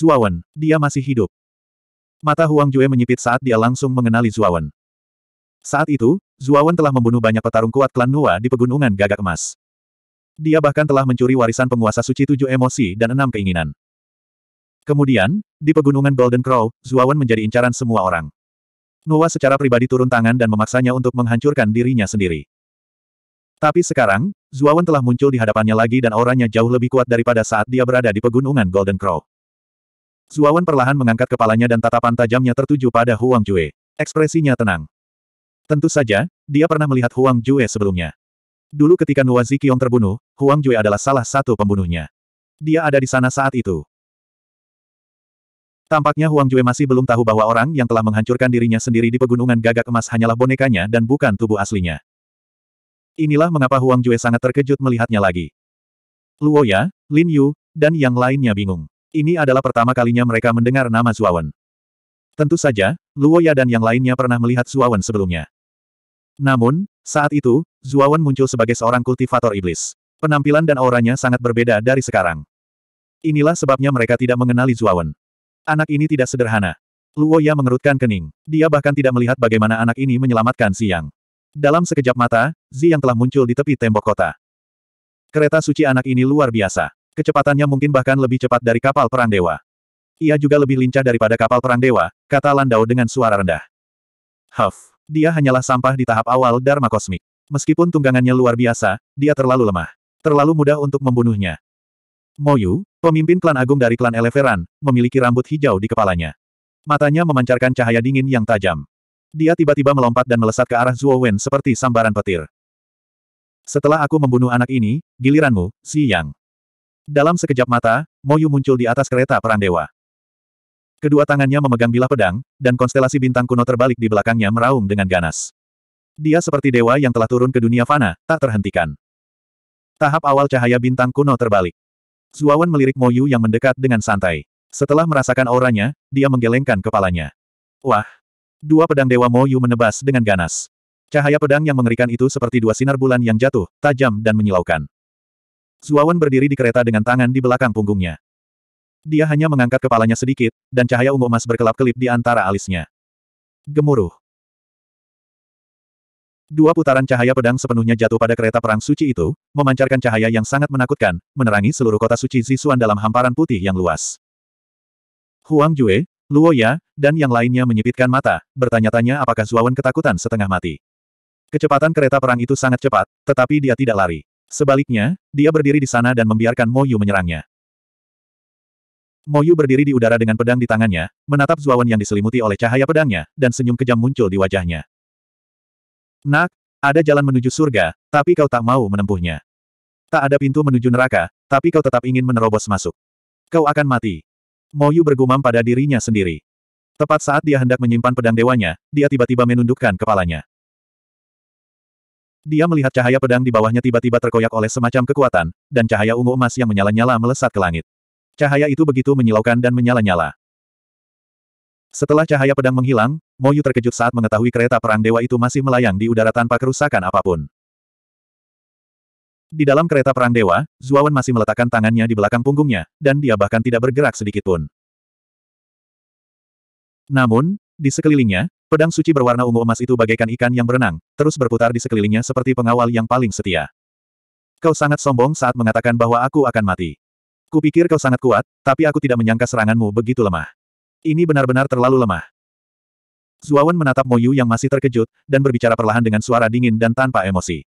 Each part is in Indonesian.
Zuawan, dia masih hidup. Mata Huang Jue menyipit saat dia langsung mengenali Zuawan. Saat itu, Zuawan telah membunuh banyak petarung kuat klan Nua di pegunungan gagak emas. Dia bahkan telah mencuri warisan penguasa suci tujuh emosi dan enam keinginan. Kemudian, di pegunungan Golden Crow, Zuawan menjadi incaran semua orang. Nua secara pribadi turun tangan dan memaksanya untuk menghancurkan dirinya sendiri. Tapi sekarang, Zuawan telah muncul di hadapannya lagi dan auranya jauh lebih kuat daripada saat dia berada di pegunungan Golden Crow. Zuawan perlahan mengangkat kepalanya dan tatapan tajamnya tertuju pada Huang Jue. Ekspresinya tenang. Tentu saja, dia pernah melihat Huang Jue sebelumnya. Dulu ketika Nua Zikiong terbunuh, Huang Jue adalah salah satu pembunuhnya. Dia ada di sana saat itu. Tampaknya Huang Jue masih belum tahu bahwa orang yang telah menghancurkan dirinya sendiri di pegunungan gagak emas hanyalah bonekanya dan bukan tubuh aslinya. Inilah mengapa Huang Jue sangat terkejut melihatnya lagi. Luoya, Lin Yu, dan yang lainnya bingung. Ini adalah pertama kalinya mereka mendengar nama Zuawan. Tentu saja, Luoya dan yang lainnya pernah melihat Zuawan sebelumnya. Namun, saat itu, Zuawan muncul sebagai seorang kultivator iblis. Penampilan dan auranya sangat berbeda dari sekarang. Inilah sebabnya mereka tidak mengenali Zuawan. Anak ini tidak sederhana. Luoya mengerutkan kening. Dia bahkan tidak melihat bagaimana anak ini menyelamatkan Siang. Dalam sekejap mata, Zi yang telah muncul di tepi tembok kota. Kereta suci anak ini luar biasa. Kecepatannya mungkin bahkan lebih cepat dari kapal perang dewa. Ia juga lebih lincah daripada kapal perang dewa, kata Landau dengan suara rendah. Huff, dia hanyalah sampah di tahap awal Dharma kosmik. Meskipun tunggangannya luar biasa, dia terlalu lemah. Terlalu mudah untuk membunuhnya. Moyu, pemimpin klan agung dari klan Eleveran, memiliki rambut hijau di kepalanya. Matanya memancarkan cahaya dingin yang tajam. Dia tiba-tiba melompat dan melesat ke arah Zuo Wen seperti sambaran petir. Setelah aku membunuh anak ini, giliranmu, Si Yang. Dalam sekejap mata, Moyu muncul di atas kereta perang dewa. Kedua tangannya memegang bilah pedang, dan konstelasi bintang kuno terbalik di belakangnya meraung dengan ganas. Dia seperti dewa yang telah turun ke dunia fana, tak terhentikan. Tahap awal cahaya bintang kuno terbalik. Zuawan melirik Moyu yang mendekat dengan santai. Setelah merasakan auranya, dia menggelengkan kepalanya. Wah! Dua pedang dewa Moyu menebas dengan ganas. Cahaya pedang yang mengerikan itu seperti dua sinar bulan yang jatuh, tajam dan menyilaukan. Zuawan berdiri di kereta dengan tangan di belakang punggungnya. Dia hanya mengangkat kepalanya sedikit, dan cahaya ungu emas berkelap-kelip di antara alisnya. Gemuruh. Dua putaran cahaya pedang sepenuhnya jatuh pada kereta perang suci itu, memancarkan cahaya yang sangat menakutkan, menerangi seluruh kota suci Zisuan dalam hamparan putih yang luas. Huang Jue, Luo Ya, dan yang lainnya menyipitkan mata, bertanya-tanya apakah Zuawan ketakutan setengah mati. Kecepatan kereta perang itu sangat cepat, tetapi dia tidak lari. Sebaliknya, dia berdiri di sana dan membiarkan Moyu menyerangnya. Moyu berdiri di udara dengan pedang di tangannya, menatap Zuawan yang diselimuti oleh cahaya pedangnya, dan senyum kejam muncul di wajahnya. Nak, ada jalan menuju surga, tapi kau tak mau menempuhnya. Tak ada pintu menuju neraka, tapi kau tetap ingin menerobos masuk. Kau akan mati. Moyu bergumam pada dirinya sendiri. Tepat saat dia hendak menyimpan pedang dewanya, dia tiba-tiba menundukkan kepalanya. Dia melihat cahaya pedang di bawahnya tiba-tiba terkoyak oleh semacam kekuatan, dan cahaya ungu emas yang menyala-nyala melesat ke langit. Cahaya itu begitu menyilaukan dan menyala-nyala. Setelah cahaya pedang menghilang, Moyu terkejut saat mengetahui kereta perang dewa itu masih melayang di udara tanpa kerusakan apapun. Di dalam kereta perang dewa, Zuawan masih meletakkan tangannya di belakang punggungnya, dan dia bahkan tidak bergerak sedikitpun. Namun, di sekelilingnya, Pedang suci berwarna ungu emas itu bagaikan ikan yang berenang, terus berputar di sekelilingnya seperti pengawal yang paling setia. Kau sangat sombong saat mengatakan bahwa aku akan mati. Kupikir kau sangat kuat, tapi aku tidak menyangka seranganmu begitu lemah. Ini benar-benar terlalu lemah. Zuawan menatap Moyu yang masih terkejut, dan berbicara perlahan dengan suara dingin dan tanpa emosi.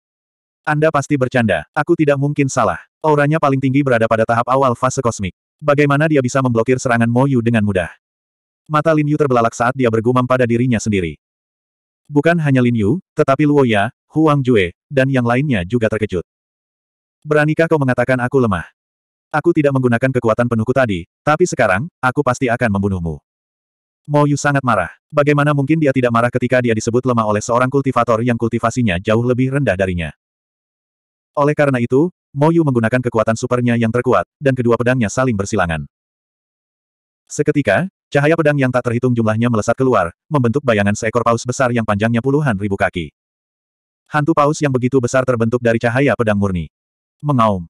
Anda pasti bercanda, aku tidak mungkin salah. Auranya paling tinggi berada pada tahap awal fase kosmik. Bagaimana dia bisa memblokir serangan Moyu dengan mudah? Mata Lin Yu terbelalak saat dia bergumam pada dirinya sendiri. Bukan hanya Lin Yu, tetapi Luo Ya, Huang Jue, dan yang lainnya juga terkejut. Beranikah kau mengatakan aku lemah? Aku tidak menggunakan kekuatan penuhku tadi, tapi sekarang, aku pasti akan membunuhmu. Mo Yu sangat marah. Bagaimana mungkin dia tidak marah ketika dia disebut lemah oleh seorang kultivator yang kultivasinya jauh lebih rendah darinya. Oleh karena itu, Mo Yu menggunakan kekuatan supernya yang terkuat, dan kedua pedangnya saling bersilangan. Seketika, cahaya pedang yang tak terhitung jumlahnya melesat keluar, membentuk bayangan seekor paus besar yang panjangnya puluhan ribu kaki. Hantu paus yang begitu besar terbentuk dari cahaya pedang murni. Mengaum.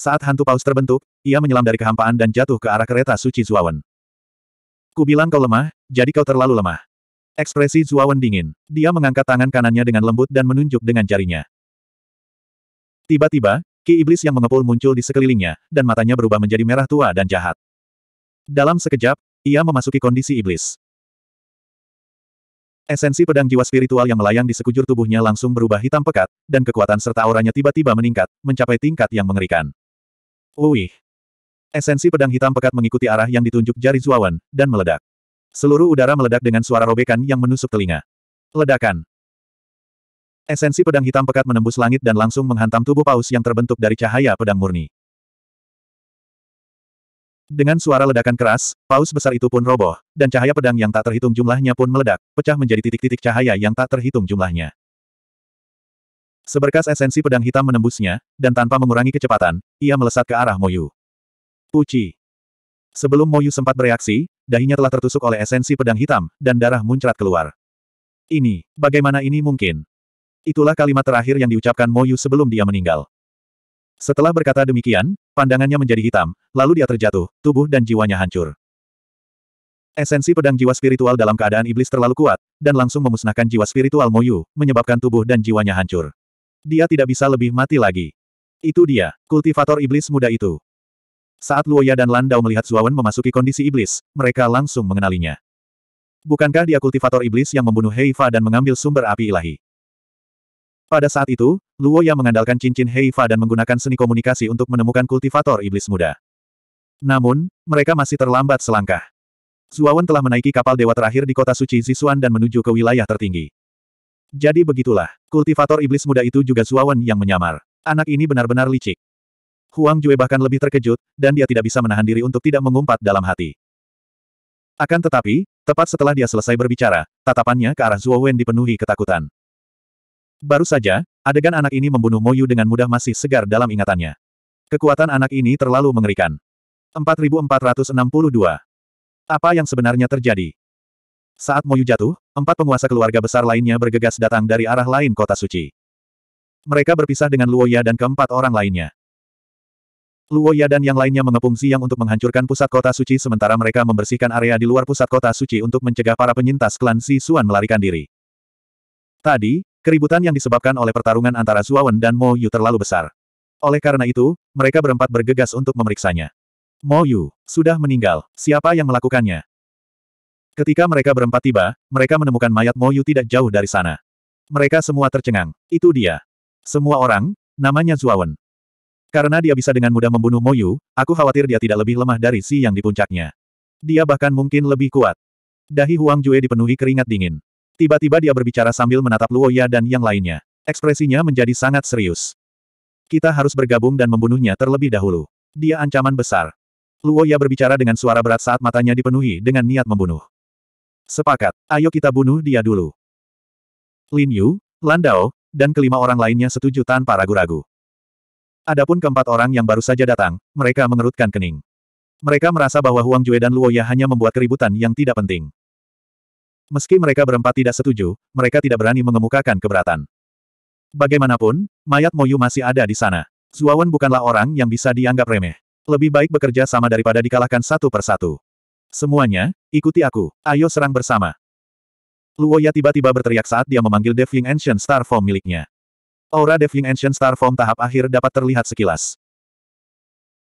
Saat hantu paus terbentuk, ia menyelam dari kehampaan dan jatuh ke arah kereta suci Zuawan. Kubilang kau lemah, jadi kau terlalu lemah. Ekspresi Zuawan dingin. Dia mengangkat tangan kanannya dengan lembut dan menunjuk dengan jarinya. Tiba-tiba, Ki Iblis yang mengepul muncul di sekelilingnya, dan matanya berubah menjadi merah tua dan jahat. Dalam sekejap, ia memasuki kondisi iblis. Esensi pedang jiwa spiritual yang melayang di sekujur tubuhnya langsung berubah hitam pekat, dan kekuatan serta auranya tiba-tiba meningkat, mencapai tingkat yang mengerikan. Uih! Esensi pedang hitam pekat mengikuti arah yang ditunjuk jari Zuawan, dan meledak. Seluruh udara meledak dengan suara robekan yang menusuk telinga. Ledakan. Esensi pedang hitam pekat menembus langit dan langsung menghantam tubuh paus yang terbentuk dari cahaya pedang murni. Dengan suara ledakan keras, paus besar itu pun roboh, dan cahaya pedang yang tak terhitung jumlahnya pun meledak, pecah menjadi titik-titik cahaya yang tak terhitung jumlahnya. Seberkas esensi pedang hitam menembusnya, dan tanpa mengurangi kecepatan, ia melesat ke arah Moyu. Puci. Sebelum Moyu sempat bereaksi, dahinya telah tertusuk oleh esensi pedang hitam, dan darah muncrat keluar. Ini, bagaimana ini mungkin? Itulah kalimat terakhir yang diucapkan Moyu sebelum dia meninggal. Setelah berkata demikian, pandangannya menjadi hitam, lalu dia terjatuh, tubuh dan jiwanya hancur. Esensi pedang jiwa spiritual dalam keadaan iblis terlalu kuat, dan langsung memusnahkan jiwa spiritual Moyu, menyebabkan tubuh dan jiwanya hancur. Dia tidak bisa lebih mati lagi. Itu dia, kultivator iblis muda itu. Saat Luoya dan Landau melihat Zuawan memasuki kondisi iblis, mereka langsung mengenalinya. Bukankah dia kultivator iblis yang membunuh Heifa dan mengambil sumber api ilahi? Pada saat itu, Luo Ya mengandalkan cincin Heifa dan menggunakan seni komunikasi untuk menemukan kultivator iblis muda. Namun, mereka masih terlambat selangkah. Zuawan telah menaiki kapal dewa terakhir di kota suci Zisuan dan menuju ke wilayah tertinggi. Jadi begitulah, kultivator iblis muda itu juga Zuawan yang menyamar. Anak ini benar-benar licik. Huang Jue bahkan lebih terkejut, dan dia tidak bisa menahan diri untuk tidak mengumpat dalam hati. Akan tetapi, tepat setelah dia selesai berbicara, tatapannya ke arah Zuo Wen dipenuhi ketakutan. Baru saja, adegan anak ini membunuh Moyu dengan mudah masih segar dalam ingatannya. Kekuatan anak ini terlalu mengerikan. 4462. Apa yang sebenarnya terjadi? Saat Moyu jatuh, empat penguasa keluarga besar lainnya bergegas datang dari arah lain kota suci. Mereka berpisah dengan Luoya dan keempat orang lainnya. Luoya dan yang lainnya mengepung Ziyang untuk menghancurkan pusat kota suci sementara mereka membersihkan area di luar pusat kota suci untuk mencegah para penyintas klan Si Suan melarikan diri. Tadi, Keributan yang disebabkan oleh pertarungan antara Zuawan dan Mo Yu terlalu besar. Oleh karena itu, mereka berempat bergegas untuk memeriksanya. Mo Yu, sudah meninggal, siapa yang melakukannya? Ketika mereka berempat tiba, mereka menemukan mayat Mo Yu tidak jauh dari sana. Mereka semua tercengang, itu dia. Semua orang, namanya Zuawan. Karena dia bisa dengan mudah membunuh Mo Yu, aku khawatir dia tidak lebih lemah dari si yang di puncaknya. Dia bahkan mungkin lebih kuat. Dahi Huang Jue dipenuhi keringat dingin. Tiba-tiba dia berbicara sambil menatap Luoya dan yang lainnya. Ekspresinya menjadi sangat serius. Kita harus bergabung dan membunuhnya terlebih dahulu. Dia ancaman besar. Luoya berbicara dengan suara berat saat matanya dipenuhi dengan niat membunuh. Sepakat, ayo kita bunuh dia dulu. Lin Yu, Landao, dan kelima orang lainnya setuju tanpa ragu-ragu. Adapun keempat orang yang baru saja datang, mereka mengerutkan kening. Mereka merasa bahwa Huang Jue dan Luoya hanya membuat keributan yang tidak penting. Meski mereka berempat tidak setuju, mereka tidak berani mengemukakan keberatan. Bagaimanapun, mayat Moyu masih ada di sana. Zuawan bukanlah orang yang bisa dianggap remeh. Lebih baik bekerja sama daripada dikalahkan satu persatu. Semuanya, ikuti aku. Ayo serang bersama. Luoya tiba-tiba berteriak saat dia memanggil Devying Ancient Star Form miliknya. Aura Devying Ancient Star Form tahap akhir dapat terlihat sekilas.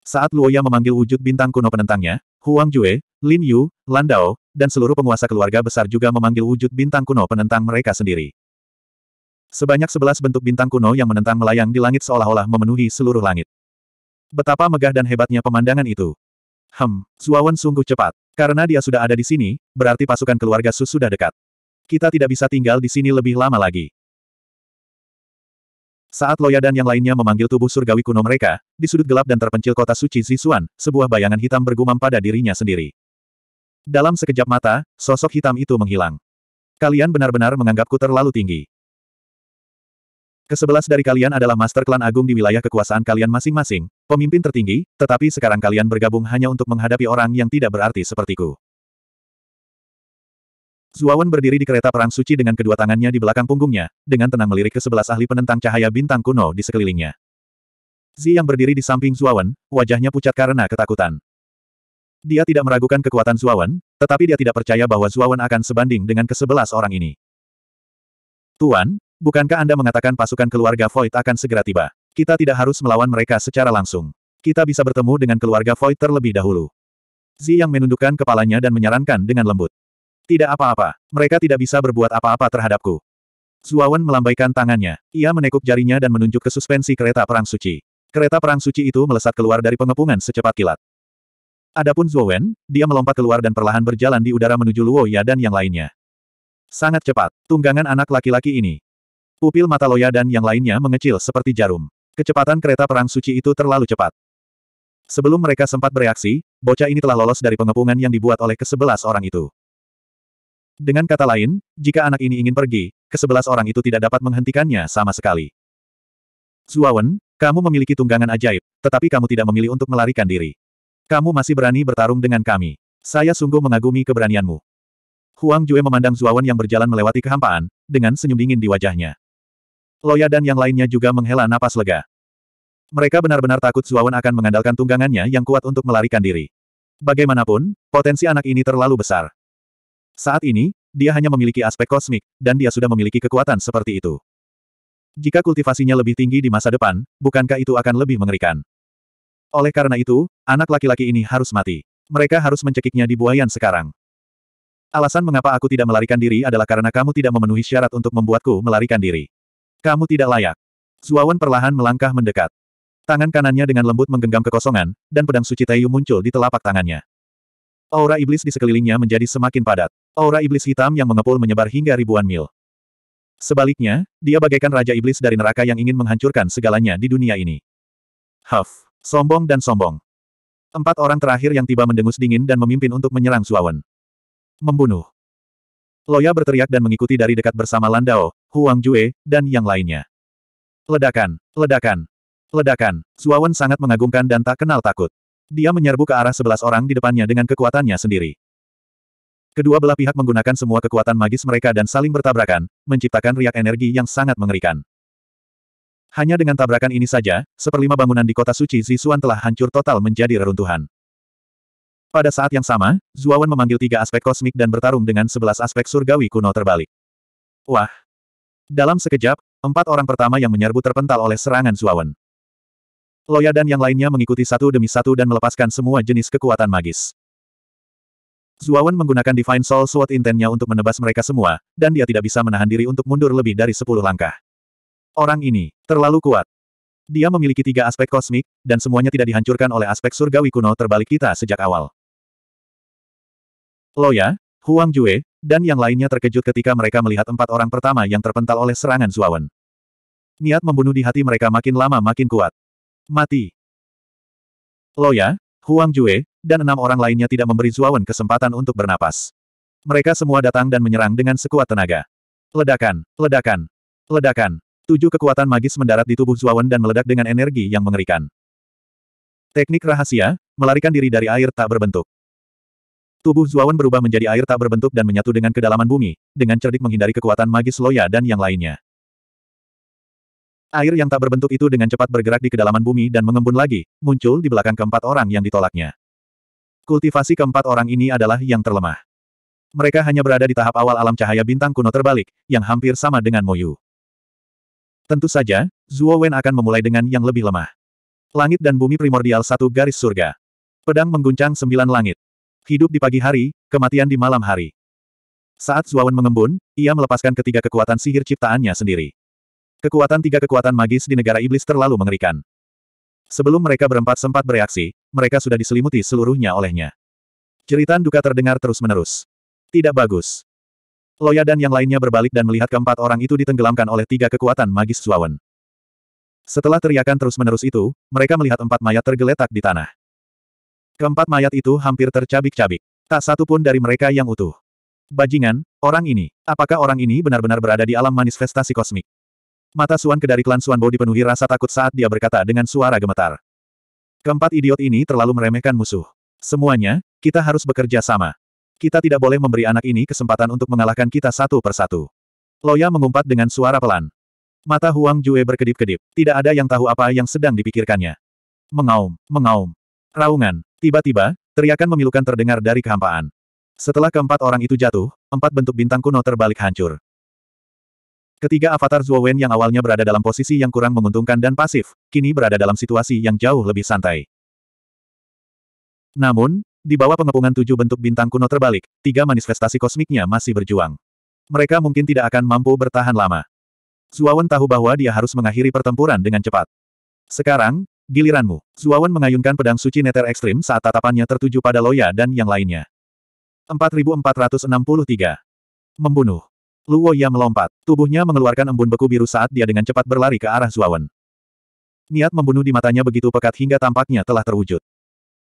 Saat Luoya memanggil wujud bintang kuno penentangnya, Huang Jue, Lin Yu, Landao, dan seluruh penguasa keluarga besar juga memanggil wujud bintang kuno penentang mereka sendiri. Sebanyak sebelas bentuk bintang kuno yang menentang melayang di langit seolah-olah memenuhi seluruh langit. Betapa megah dan hebatnya pemandangan itu. Hem, Zuawan sungguh cepat. Karena dia sudah ada di sini, berarti pasukan keluarga Su sudah dekat. Kita tidak bisa tinggal di sini lebih lama lagi. Saat Loya dan yang lainnya memanggil tubuh surgawi kuno mereka, di sudut gelap dan terpencil kota suci Zisuan, sebuah bayangan hitam bergumam pada dirinya sendiri. Dalam sekejap mata, sosok hitam itu menghilang. Kalian benar-benar menganggapku terlalu tinggi. Kesebelas dari kalian adalah master klan agung di wilayah kekuasaan kalian masing-masing, pemimpin tertinggi, tetapi sekarang kalian bergabung hanya untuk menghadapi orang yang tidak berarti sepertiku. Zuawan berdiri di kereta perang suci dengan kedua tangannya di belakang punggungnya, dengan tenang melirik ke sebelas ahli penentang cahaya bintang kuno di sekelilingnya. Zi yang berdiri di samping Zuawan, wajahnya pucat karena ketakutan. Dia tidak meragukan kekuatan Zuawan, tetapi dia tidak percaya bahwa Zuawan akan sebanding dengan kesebelas orang ini. Tuan, bukankah Anda mengatakan pasukan keluarga Void akan segera tiba? Kita tidak harus melawan mereka secara langsung. Kita bisa bertemu dengan keluarga Void terlebih dahulu. Zi yang menundukkan kepalanya dan menyarankan dengan lembut. Tidak apa-apa, mereka tidak bisa berbuat apa-apa terhadapku. Zuawan melambaikan tangannya, ia menekuk jarinya dan menunjuk ke suspensi kereta perang suci. Kereta perang suci itu melesat keluar dari pengepungan secepat kilat. Adapun Zhou Wen, dia melompat keluar dan perlahan berjalan di udara menuju Luo Ya dan yang lainnya. Sangat cepat, tunggangan anak laki-laki ini. Pupil mata Loya dan yang lainnya mengecil seperti jarum. Kecepatan kereta perang suci itu terlalu cepat. Sebelum mereka sempat bereaksi, bocah ini telah lolos dari pengepungan yang dibuat oleh kesebelas orang itu. Dengan kata lain, jika anak ini ingin pergi, kesebelas orang itu tidak dapat menghentikannya sama sekali. Zuawan, kamu memiliki tunggangan ajaib, tetapi kamu tidak memilih untuk melarikan diri. Kamu masih berani bertarung dengan kami. Saya sungguh mengagumi keberanianmu. Huang Jue memandang Zuawan yang berjalan melewati kehampaan, dengan senyum dingin di wajahnya. Loya dan yang lainnya juga menghela napas lega. Mereka benar-benar takut Zuawan akan mengandalkan tunggangannya yang kuat untuk melarikan diri. Bagaimanapun, potensi anak ini terlalu besar. Saat ini, dia hanya memiliki aspek kosmik, dan dia sudah memiliki kekuatan seperti itu. Jika kultivasinya lebih tinggi di masa depan, bukankah itu akan lebih mengerikan? Oleh karena itu, anak laki-laki ini harus mati. Mereka harus mencekiknya di buayan sekarang. Alasan mengapa aku tidak melarikan diri adalah karena kamu tidak memenuhi syarat untuk membuatku melarikan diri. Kamu tidak layak. Zuawan perlahan melangkah mendekat. Tangan kanannya dengan lembut menggenggam kekosongan, dan pedang suci Taiyu muncul di telapak tangannya. Aura iblis di sekelilingnya menjadi semakin padat. Aura iblis hitam yang mengepul menyebar hingga ribuan mil. Sebaliknya, dia bagaikan Raja Iblis dari neraka yang ingin menghancurkan segalanya di dunia ini. Huff. Sombong dan sombong. Empat orang terakhir yang tiba mendengus dingin dan memimpin untuk menyerang Suawen. Membunuh. Loya berteriak dan mengikuti dari dekat bersama Landao, Huang Jue, dan yang lainnya. Ledakan, ledakan, ledakan. Suawen sangat mengagumkan dan tak kenal takut. Dia menyerbu ke arah sebelas orang di depannya dengan kekuatannya sendiri. Kedua belah pihak menggunakan semua kekuatan magis mereka dan saling bertabrakan, menciptakan riak energi yang sangat mengerikan. Hanya dengan tabrakan ini saja, seperlima bangunan di kota suci Zisuan telah hancur total menjadi reruntuhan. Pada saat yang sama, Zuawan memanggil tiga aspek kosmik dan bertarung dengan sebelas aspek surgawi kuno terbalik. Wah! Dalam sekejap, empat orang pertama yang menyerbu terpental oleh serangan Zuawan. Loya dan yang lainnya mengikuti satu demi satu dan melepaskan semua jenis kekuatan magis. Zuawan menggunakan Divine Soul Sword intennya untuk menebas mereka semua, dan dia tidak bisa menahan diri untuk mundur lebih dari sepuluh langkah. Orang ini, terlalu kuat. Dia memiliki tiga aspek kosmik, dan semuanya tidak dihancurkan oleh aspek surgawi kuno terbalik kita sejak awal. Loya, Huang Jue, dan yang lainnya terkejut ketika mereka melihat empat orang pertama yang terpental oleh serangan Zuawan. Niat membunuh di hati mereka makin lama makin kuat. Mati. Loya, Huang Jue, dan enam orang lainnya tidak memberi Zuawan kesempatan untuk bernapas. Mereka semua datang dan menyerang dengan sekuat tenaga. Ledakan, ledakan, ledakan. Tujuh kekuatan magis mendarat di tubuh Zuawan dan meledak dengan energi yang mengerikan. Teknik rahasia, melarikan diri dari air tak berbentuk. Tubuh Zuawan berubah menjadi air tak berbentuk dan menyatu dengan kedalaman bumi, dengan cerdik menghindari kekuatan magis Loya dan yang lainnya. Air yang tak berbentuk itu dengan cepat bergerak di kedalaman bumi dan mengembun lagi, muncul di belakang keempat orang yang ditolaknya. Kultivasi keempat orang ini adalah yang terlemah. Mereka hanya berada di tahap awal alam cahaya bintang kuno terbalik, yang hampir sama dengan Moyu. Tentu saja, Zuo Wen akan memulai dengan yang lebih lemah. Langit dan bumi primordial satu garis surga. Pedang mengguncang sembilan langit. Hidup di pagi hari, kematian di malam hari. Saat Wen mengembun, ia melepaskan ketiga kekuatan sihir ciptaannya sendiri. Kekuatan tiga kekuatan magis di negara iblis terlalu mengerikan. Sebelum mereka berempat sempat bereaksi, mereka sudah diselimuti seluruhnya olehnya. Ceritan duka terdengar terus-menerus. Tidak bagus. Loya dan yang lainnya berbalik dan melihat keempat orang itu ditenggelamkan oleh tiga kekuatan magis Zuawan. Setelah teriakan terus-menerus itu, mereka melihat empat mayat tergeletak di tanah. Keempat mayat itu hampir tercabik-cabik. Tak satu pun dari mereka yang utuh. Bajingan, orang ini. Apakah orang ini benar-benar berada di alam manifestasi kosmik? Mata Suan Kedari klan Suan Bo dipenuhi rasa takut saat dia berkata dengan suara gemetar. Keempat idiot ini terlalu meremehkan musuh. Semuanya, kita harus bekerja sama. Kita tidak boleh memberi anak ini kesempatan untuk mengalahkan kita satu persatu. Loya mengumpat dengan suara pelan. Mata Huang Jue berkedip-kedip. Tidak ada yang tahu apa yang sedang dipikirkannya. Mengaum, mengaum. Raungan. Tiba-tiba, teriakan memilukan terdengar dari kehampaan. Setelah keempat orang itu jatuh, empat bentuk bintang kuno terbalik hancur. Ketiga avatar Zhuo Wen yang awalnya berada dalam posisi yang kurang menguntungkan dan pasif, kini berada dalam situasi yang jauh lebih santai. Namun, di bawah pengepungan tujuh bentuk bintang kuno terbalik, tiga manifestasi kosmiknya masih berjuang. Mereka mungkin tidak akan mampu bertahan lama. Zuawan tahu bahwa dia harus mengakhiri pertempuran dengan cepat. Sekarang, giliranmu. Zuawan mengayunkan pedang suci neter ekstrim saat tatapannya tertuju pada Loya dan yang lainnya. 4463. Membunuh. Luo Ya melompat. Tubuhnya mengeluarkan embun beku biru saat dia dengan cepat berlari ke arah Zuawan. Niat membunuh di matanya begitu pekat hingga tampaknya telah terwujud.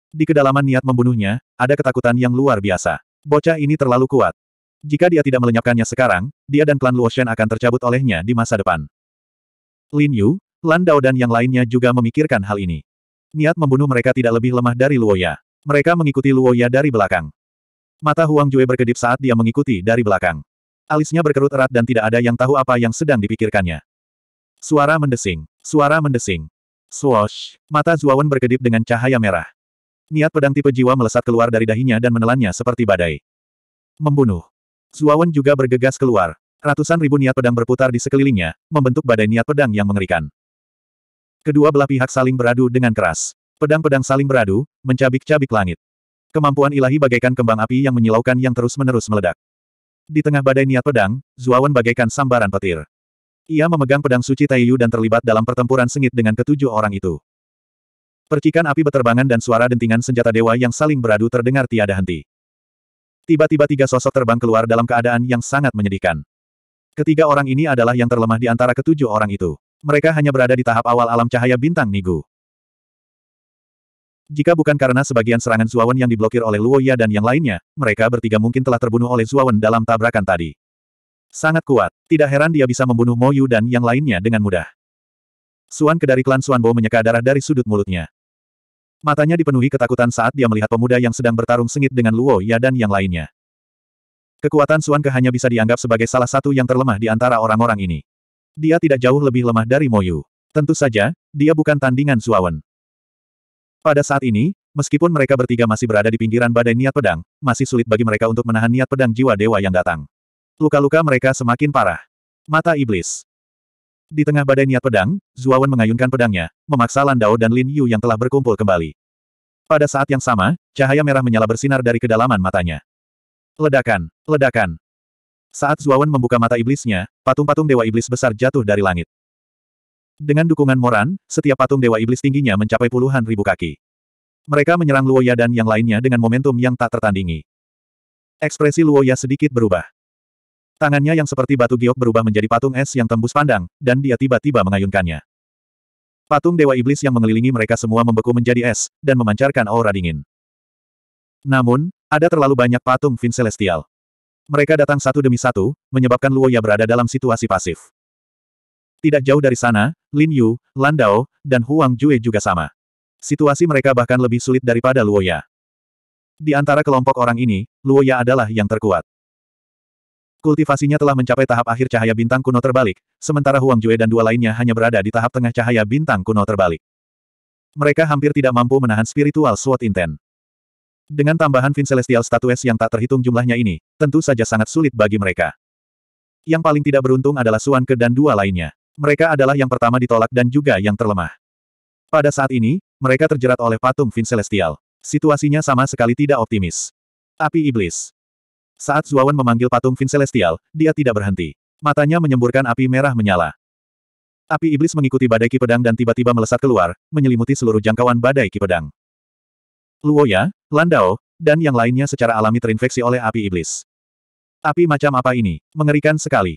Di kedalaman niat membunuhnya, ada ketakutan yang luar biasa. Bocah ini terlalu kuat. Jika dia tidak melenyapkannya sekarang, dia dan klan Luoshen akan tercabut olehnya di masa depan. Lin Yu, Lan Dao dan yang lainnya juga memikirkan hal ini. Niat membunuh mereka tidak lebih lemah dari Luoya. Mereka mengikuti Luoya dari belakang. Mata Huang Jue berkedip saat dia mengikuti dari belakang. Alisnya berkerut erat dan tidak ada yang tahu apa yang sedang dipikirkannya. Suara mendesing. Suara mendesing. Swoosh. Mata Zuawan berkedip dengan cahaya merah. Niat pedang tipe jiwa melesat keluar dari dahinya dan menelannya seperti badai. Membunuh. Zuawan juga bergegas keluar. Ratusan ribu niat pedang berputar di sekelilingnya, membentuk badai niat pedang yang mengerikan. Kedua belah pihak saling beradu dengan keras. Pedang-pedang saling beradu, mencabik-cabik langit. Kemampuan ilahi bagaikan kembang api yang menyilaukan yang terus-menerus meledak. Di tengah badai niat pedang, Zuawan bagaikan sambaran petir. Ia memegang pedang suci Taiyu dan terlibat dalam pertempuran sengit dengan ketujuh orang itu. Percikan api beterbangan dan suara dentingan senjata dewa yang saling beradu terdengar tiada henti. Tiba-tiba tiga sosok terbang keluar dalam keadaan yang sangat menyedihkan. Ketiga orang ini adalah yang terlemah di antara ketujuh orang itu. Mereka hanya berada di tahap awal alam cahaya bintang Nigu. Jika bukan karena sebagian serangan Zuawan yang diblokir oleh Luoya dan yang lainnya, mereka bertiga mungkin telah terbunuh oleh Zuawan dalam tabrakan tadi. Sangat kuat, tidak heran dia bisa membunuh Moyu dan yang lainnya dengan mudah. Suan kedari klan Suan Bo menyeka darah dari sudut mulutnya. Matanya dipenuhi ketakutan saat dia melihat pemuda yang sedang bertarung sengit dengan Luo Ya dan yang lainnya. Kekuatan Suan Ke hanya bisa dianggap sebagai salah satu yang terlemah di antara orang-orang ini. Dia tidak jauh lebih lemah dari Moyu. Tentu saja, dia bukan tandingan Suawen. Pada saat ini, meskipun mereka bertiga masih berada di pinggiran badai niat pedang, masih sulit bagi mereka untuk menahan niat pedang jiwa dewa yang datang. Luka-luka mereka semakin parah. Mata iblis. Di tengah badai niat pedang, Zuawan mengayunkan pedangnya, memaksa Landau dan Lin Yu yang telah berkumpul kembali. Pada saat yang sama, cahaya merah menyala bersinar dari kedalaman matanya. Ledakan! Ledakan! Saat Zuawan membuka mata iblisnya, patung-patung Dewa Iblis besar jatuh dari langit. Dengan dukungan Moran, setiap patung Dewa Iblis tingginya mencapai puluhan ribu kaki. Mereka menyerang Luoya dan yang lainnya dengan momentum yang tak tertandingi. Ekspresi Luoya sedikit berubah. Tangannya yang seperti batu giok berubah menjadi patung es yang tembus pandang, dan dia tiba-tiba mengayunkannya. Patung Dewa Iblis yang mengelilingi mereka semua membeku menjadi es, dan memancarkan aura dingin. Namun, ada terlalu banyak patung Vin Celestial. Mereka datang satu demi satu, menyebabkan Luoya berada dalam situasi pasif. Tidak jauh dari sana, Lin Yu, Landao, dan Huang Jue juga sama. Situasi mereka bahkan lebih sulit daripada Luoya. Di antara kelompok orang ini, Luoya adalah yang terkuat. Kultivasinya telah mencapai tahap akhir cahaya bintang kuno terbalik, sementara Huang Jue dan dua lainnya hanya berada di tahap tengah cahaya bintang kuno terbalik. Mereka hampir tidak mampu menahan spiritual Sword intent. Dengan tambahan Vin Celestial Statues yang tak terhitung jumlahnya ini, tentu saja sangat sulit bagi mereka. Yang paling tidak beruntung adalah Suan Ke dan dua lainnya. Mereka adalah yang pertama ditolak dan juga yang terlemah. Pada saat ini, mereka terjerat oleh patung Vin Celestial. Situasinya sama sekali tidak optimis. Api Iblis. Saat Zuawan memanggil patung Vin Celestial, dia tidak berhenti. Matanya menyemburkan api merah menyala. Api iblis mengikuti badai ki pedang dan tiba-tiba melesat keluar, menyelimuti seluruh jangkauan badai ki pedang. Luoya, Landao, dan yang lainnya secara alami terinfeksi oleh api iblis. Api macam apa ini? Mengerikan sekali.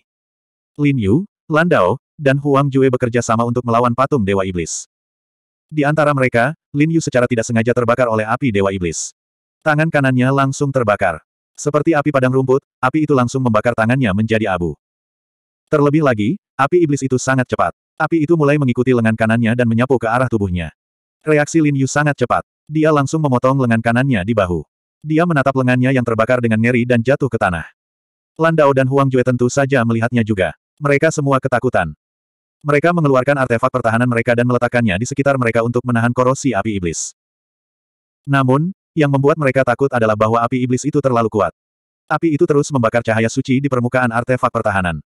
Lin Yu, Landao, dan Huang Jue bekerja sama untuk melawan patung Dewa Iblis. Di antara mereka, Lin Yu secara tidak sengaja terbakar oleh api Dewa Iblis. Tangan kanannya langsung terbakar. Seperti api padang rumput, api itu langsung membakar tangannya menjadi abu. Terlebih lagi, api iblis itu sangat cepat. Api itu mulai mengikuti lengan kanannya dan menyapu ke arah tubuhnya. Reaksi Lin Yu sangat cepat. Dia langsung memotong lengan kanannya di bahu. Dia menatap lengannya yang terbakar dengan ngeri dan jatuh ke tanah. Landau dan Huang Jue tentu saja melihatnya juga. Mereka semua ketakutan. Mereka mengeluarkan artefak pertahanan mereka dan meletakkannya di sekitar mereka untuk menahan korosi api iblis. Namun, yang membuat mereka takut adalah bahwa api iblis itu terlalu kuat. Api itu terus membakar cahaya suci di permukaan artefak pertahanan.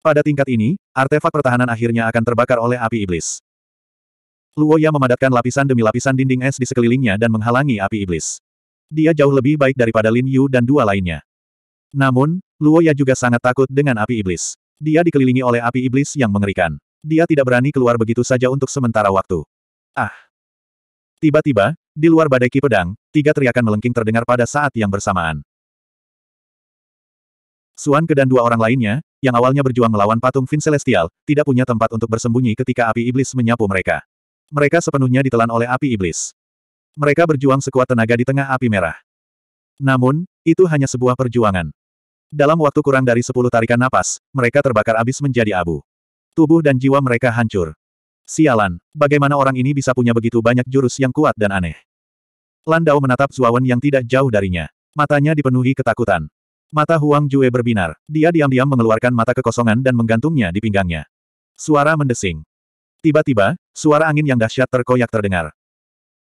Pada tingkat ini, artefak pertahanan akhirnya akan terbakar oleh api iblis. Luoya memadatkan lapisan demi lapisan dinding es di sekelilingnya dan menghalangi api iblis. Dia jauh lebih baik daripada Lin Yu dan dua lainnya. Namun, Luoya juga sangat takut dengan api iblis. Dia dikelilingi oleh api iblis yang mengerikan. Dia tidak berani keluar begitu saja untuk sementara waktu. Ah! Tiba-tiba, di luar badai ki pedang, tiga teriakan melengking terdengar pada saat yang bersamaan. Suan Ke dan dua orang lainnya, yang awalnya berjuang melawan patung Vin Celestial, tidak punya tempat untuk bersembunyi ketika api iblis menyapu mereka. Mereka sepenuhnya ditelan oleh api iblis. Mereka berjuang sekuat tenaga di tengah api merah. Namun, itu hanya sebuah perjuangan. Dalam waktu kurang dari sepuluh tarikan napas, mereka terbakar abis menjadi abu. Tubuh dan jiwa mereka hancur. Sialan, bagaimana orang ini bisa punya begitu banyak jurus yang kuat dan aneh? Landau menatap Zuawan yang tidak jauh darinya. Matanya dipenuhi ketakutan. Mata Huang Jue berbinar. Dia diam-diam mengeluarkan mata kekosongan dan menggantungnya di pinggangnya. Suara mendesing. Tiba-tiba, suara angin yang dahsyat terkoyak terdengar.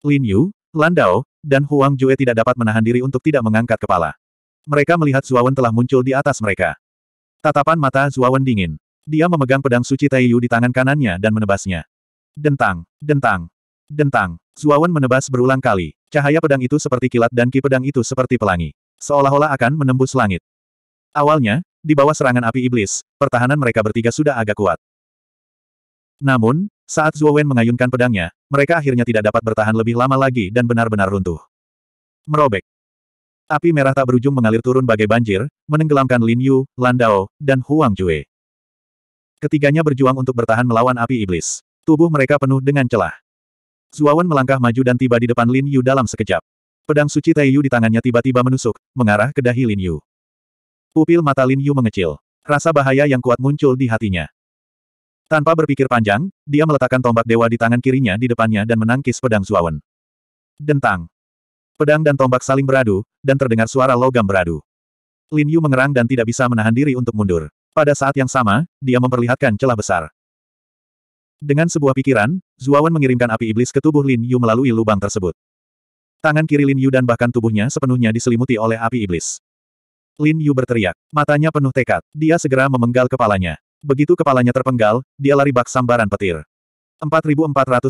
Lin Yu, Landau, dan Huang Jue tidak dapat menahan diri untuk tidak mengangkat kepala. Mereka melihat Zuawan telah muncul di atas mereka. Tatapan mata Zuawan dingin. Dia memegang pedang suci Taiyu di tangan kanannya dan menebasnya. Dentang, dentang, dentang. Zuawan menebas berulang kali. Cahaya pedang itu seperti kilat dan ki pedang itu seperti pelangi. Seolah-olah akan menembus langit. Awalnya, di bawah serangan api iblis, pertahanan mereka bertiga sudah agak kuat. Namun, saat Zuawan mengayunkan pedangnya, mereka akhirnya tidak dapat bertahan lebih lama lagi dan benar-benar runtuh. Merobek. Api merah tak berujung mengalir turun bagai banjir, menenggelamkan Lin Yu, Landao, dan Huang Jue. Ketiganya berjuang untuk bertahan melawan api iblis. Tubuh mereka penuh dengan celah. Zuawan melangkah maju dan tiba di depan Lin Yu dalam sekejap. Pedang suci Tai Yu di tangannya tiba-tiba menusuk, mengarah ke dahi Lin Yu. Pupil mata Lin Yu mengecil. Rasa bahaya yang kuat muncul di hatinya. Tanpa berpikir panjang, dia meletakkan tombak dewa di tangan kirinya di depannya dan menangkis pedang Zuawan. Dentang. Pedang dan tombak saling beradu, dan terdengar suara logam beradu. Lin Yu mengerang dan tidak bisa menahan diri untuk mundur. Pada saat yang sama, dia memperlihatkan celah besar. Dengan sebuah pikiran, Zuawan mengirimkan api iblis ke tubuh Lin Yu melalui lubang tersebut. Tangan kiri Lin Yu dan bahkan tubuhnya sepenuhnya diselimuti oleh api iblis. Lin Yu berteriak, matanya penuh tekad, dia segera memenggal kepalanya. Begitu kepalanya terpenggal, dia lari bak sambaran petir. 4464.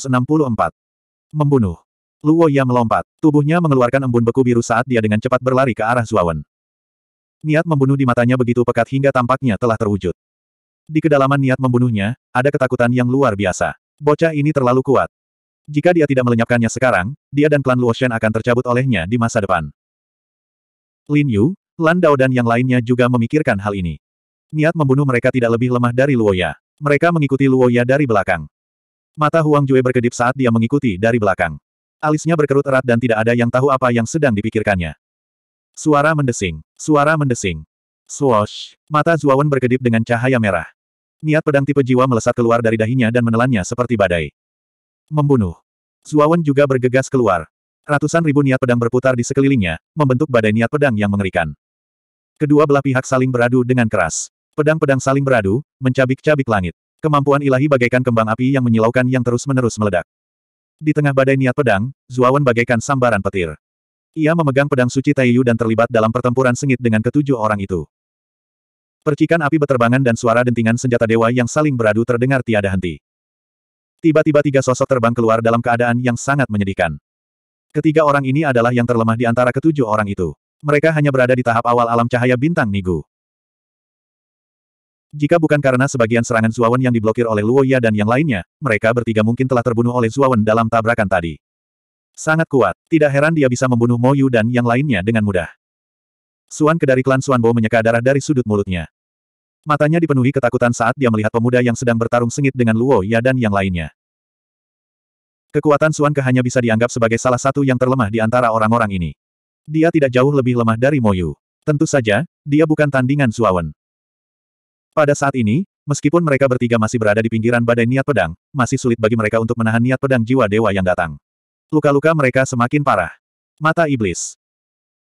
Membunuh. Luo Ya melompat, tubuhnya mengeluarkan embun beku biru saat dia dengan cepat berlari ke arah Zuawan. Niat membunuh di matanya begitu pekat hingga tampaknya telah terwujud. Di kedalaman niat membunuhnya, ada ketakutan yang luar biasa. Bocah ini terlalu kuat. Jika dia tidak melenyapkannya sekarang, dia dan klan Luoshen akan tercabut olehnya di masa depan. Lin Yu, Lan Dao dan yang lainnya juga memikirkan hal ini. Niat membunuh mereka tidak lebih lemah dari Luoya. Mereka mengikuti Luoya dari belakang. Mata Huang Jue berkedip saat dia mengikuti dari belakang. Alisnya berkerut erat dan tidak ada yang tahu apa yang sedang dipikirkannya. Suara mendesing. Suara mendesing. Swoosh. Mata Zuawan berkedip dengan cahaya merah. Niat pedang tipe jiwa melesat keluar dari dahinya dan menelannya seperti badai. Membunuh. Zuawan juga bergegas keluar. Ratusan ribu niat pedang berputar di sekelilingnya, membentuk badai niat pedang yang mengerikan. Kedua belah pihak saling beradu dengan keras. Pedang-pedang saling beradu, mencabik-cabik langit. Kemampuan ilahi bagaikan kembang api yang menyilaukan yang terus-menerus meledak. Di tengah badai niat pedang, Zuawan bagaikan sambaran petir. Ia memegang pedang suci Taiyu dan terlibat dalam pertempuran sengit dengan ketujuh orang itu. Percikan api beterbangan dan suara dentingan senjata dewa yang saling beradu terdengar tiada henti. Tiba-tiba tiga sosok terbang keluar dalam keadaan yang sangat menyedihkan. Ketiga orang ini adalah yang terlemah di antara ketujuh orang itu. Mereka hanya berada di tahap awal alam cahaya bintang Nigu. Jika bukan karena sebagian serangan Zuawan yang diblokir oleh Luoya dan yang lainnya, mereka bertiga mungkin telah terbunuh oleh Zuawan dalam tabrakan tadi. Sangat kuat, tidak heran dia bisa membunuh Moyu dan yang lainnya dengan mudah. Suan kedari dari klan Bo menyeka darah dari sudut mulutnya. Matanya dipenuhi ketakutan saat dia melihat pemuda yang sedang bertarung sengit dengan Luo Ya dan yang lainnya. Kekuatan Suan ke hanya bisa dianggap sebagai salah satu yang terlemah di antara orang-orang ini. Dia tidak jauh lebih lemah dari Moyu. Tentu saja, dia bukan tandingan Suawen. Pada saat ini, meskipun mereka bertiga masih berada di pinggiran badai niat pedang, masih sulit bagi mereka untuk menahan niat pedang jiwa dewa yang datang. Luka-luka mereka semakin parah. Mata Iblis.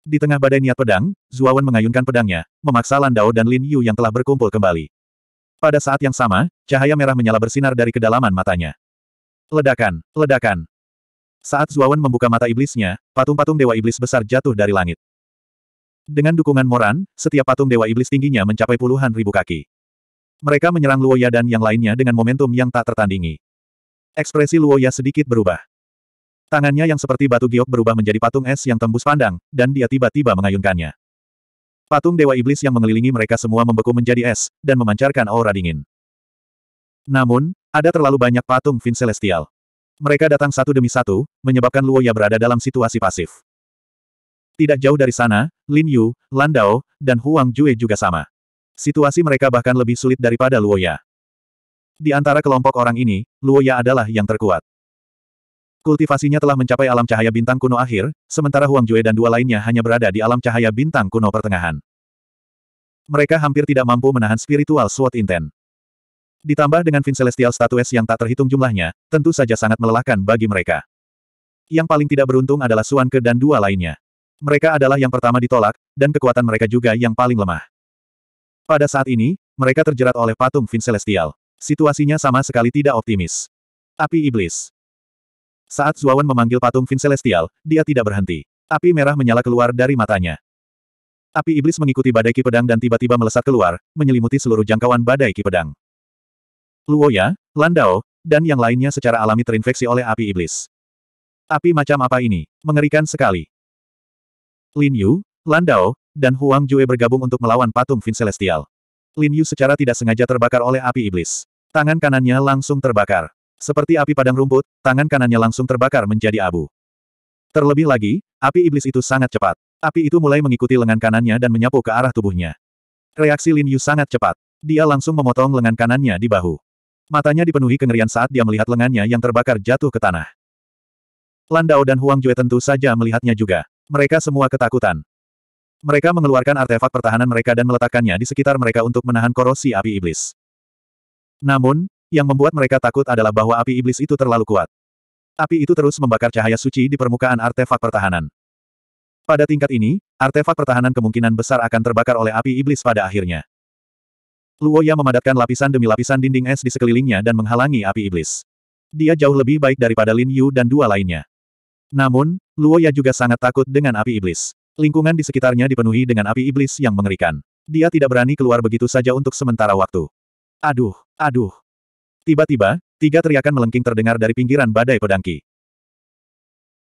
Di tengah badai niat pedang, Zuawan mengayunkan pedangnya, memaksa Landau dan Lin Yu yang telah berkumpul kembali. Pada saat yang sama, cahaya merah menyala bersinar dari kedalaman matanya. Ledakan, ledakan. Saat Zuawan membuka mata iblisnya, patung-patung Dewa Iblis besar jatuh dari langit. Dengan dukungan Moran, setiap patung Dewa Iblis tingginya mencapai puluhan ribu kaki. Mereka menyerang Luoya dan yang lainnya dengan momentum yang tak tertandingi. Ekspresi Luoya sedikit berubah. Tangannya yang seperti batu giok berubah menjadi patung es yang tembus pandang, dan dia tiba-tiba mengayunkannya. Patung Dewa Iblis yang mengelilingi mereka semua membeku menjadi es, dan memancarkan aura dingin. Namun, ada terlalu banyak patung Vin Celestial. Mereka datang satu demi satu, menyebabkan Luoya berada dalam situasi pasif. Tidak jauh dari sana, Lin Yu, Lan dan Huang Jue juga sama. Situasi mereka bahkan lebih sulit daripada Luoya. Di antara kelompok orang ini, Luoya adalah yang terkuat. Kultivasinya telah mencapai alam cahaya bintang kuno akhir, sementara Huang Jue dan dua lainnya hanya berada di alam cahaya bintang kuno pertengahan. Mereka hampir tidak mampu menahan spiritual sword intent. Ditambah dengan fin celestial statues yang tak terhitung jumlahnya, tentu saja sangat melelahkan bagi mereka. Yang paling tidak beruntung adalah Suan Ke dan dua lainnya. Mereka adalah yang pertama ditolak, dan kekuatan mereka juga yang paling lemah. Pada saat ini, mereka terjerat oleh patung fin celestial. Situasinya sama sekali tidak optimis. Api Iblis. Saat Zuawan memanggil patung Vin Celestial, dia tidak berhenti. Api merah menyala keluar dari matanya. Api iblis mengikuti badai ki pedang dan tiba-tiba melesat keluar, menyelimuti seluruh jangkauan badai ki pedang. Luoya, Landao, dan yang lainnya secara alami terinfeksi oleh api iblis. Api macam apa ini? Mengerikan sekali. Lin Yu, Landao, dan Huang Jue bergabung untuk melawan patung Vin Celestial. Lin Yu secara tidak sengaja terbakar oleh api iblis. Tangan kanannya langsung terbakar. Seperti api padang rumput, tangan kanannya langsung terbakar menjadi abu. Terlebih lagi, api iblis itu sangat cepat. Api itu mulai mengikuti lengan kanannya dan menyapu ke arah tubuhnya. Reaksi Lin Yu sangat cepat. Dia langsung memotong lengan kanannya di bahu. Matanya dipenuhi kengerian saat dia melihat lengannya yang terbakar jatuh ke tanah. Landao dan Huang Jue tentu saja melihatnya juga. Mereka semua ketakutan. Mereka mengeluarkan artefak pertahanan mereka dan meletakkannya di sekitar mereka untuk menahan korosi api iblis. Namun, yang membuat mereka takut adalah bahwa api iblis itu terlalu kuat. Api itu terus membakar cahaya suci di permukaan artefak pertahanan. Pada tingkat ini, artefak pertahanan kemungkinan besar akan terbakar oleh api iblis pada akhirnya. Luoya memadatkan lapisan demi lapisan dinding es di sekelilingnya dan menghalangi api iblis. Dia jauh lebih baik daripada Lin Yu dan dua lainnya. Namun, Luoya juga sangat takut dengan api iblis. Lingkungan di sekitarnya dipenuhi dengan api iblis yang mengerikan. Dia tidak berani keluar begitu saja untuk sementara waktu. Aduh, aduh, Tiba-tiba, tiga teriakan melengking terdengar dari pinggiran badai pedangki.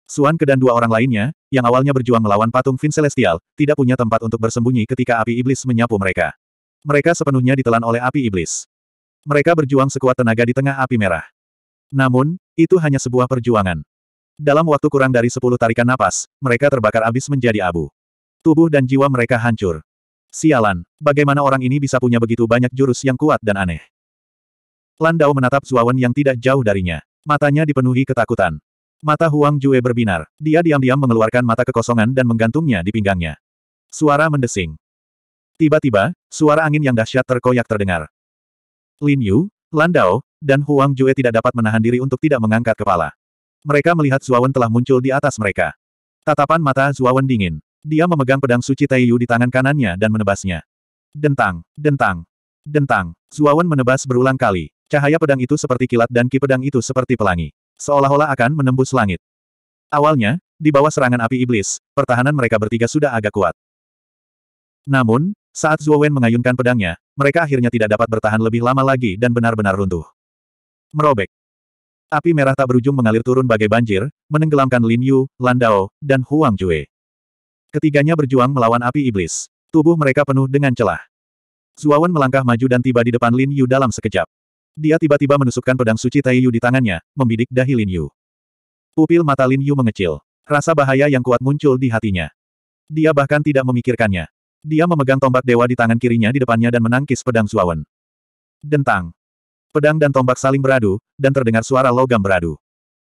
Suan Ke dan dua orang lainnya, yang awalnya berjuang melawan patung Vin Celestial, tidak punya tempat untuk bersembunyi ketika api iblis menyapu mereka. Mereka sepenuhnya ditelan oleh api iblis. Mereka berjuang sekuat tenaga di tengah api merah. Namun, itu hanya sebuah perjuangan. Dalam waktu kurang dari sepuluh tarikan napas, mereka terbakar abis menjadi abu. Tubuh dan jiwa mereka hancur. Sialan, bagaimana orang ini bisa punya begitu banyak jurus yang kuat dan aneh. Lan Dao menatap Zuawan yang tidak jauh darinya. Matanya dipenuhi ketakutan. Mata Huang Jue berbinar. Dia diam-diam mengeluarkan mata kekosongan dan menggantungnya di pinggangnya. Suara mendesing. Tiba-tiba, suara angin yang dahsyat terkoyak terdengar. Lin Yu, Lan dan Huang Jue tidak dapat menahan diri untuk tidak mengangkat kepala. Mereka melihat Zuawan telah muncul di atas mereka. Tatapan mata Zuawan dingin. Dia memegang pedang suci Tai Yu di tangan kanannya dan menebasnya. Dentang, dentang, dentang. Zuawan menebas berulang kali. Cahaya pedang itu seperti kilat dan ki pedang itu seperti pelangi. Seolah-olah akan menembus langit. Awalnya, di bawah serangan api iblis, pertahanan mereka bertiga sudah agak kuat. Namun, saat Zhuo Wen mengayunkan pedangnya, mereka akhirnya tidak dapat bertahan lebih lama lagi dan benar-benar runtuh. Merobek. Api merah tak berujung mengalir turun bagai banjir, menenggelamkan Lin Yu, Lan Dao, dan Huang Jue. Ketiganya berjuang melawan api iblis. Tubuh mereka penuh dengan celah. Wen melangkah maju dan tiba di depan Lin Yu dalam sekejap. Dia tiba-tiba menusukkan pedang suci Taiyu di tangannya, membidik dahi Lin Yu. Pupil mata Lin Yu mengecil. Rasa bahaya yang kuat muncul di hatinya. Dia bahkan tidak memikirkannya. Dia memegang tombak dewa di tangan kirinya di depannya dan menangkis pedang Zuawan. Dentang. Pedang dan tombak saling beradu, dan terdengar suara logam beradu.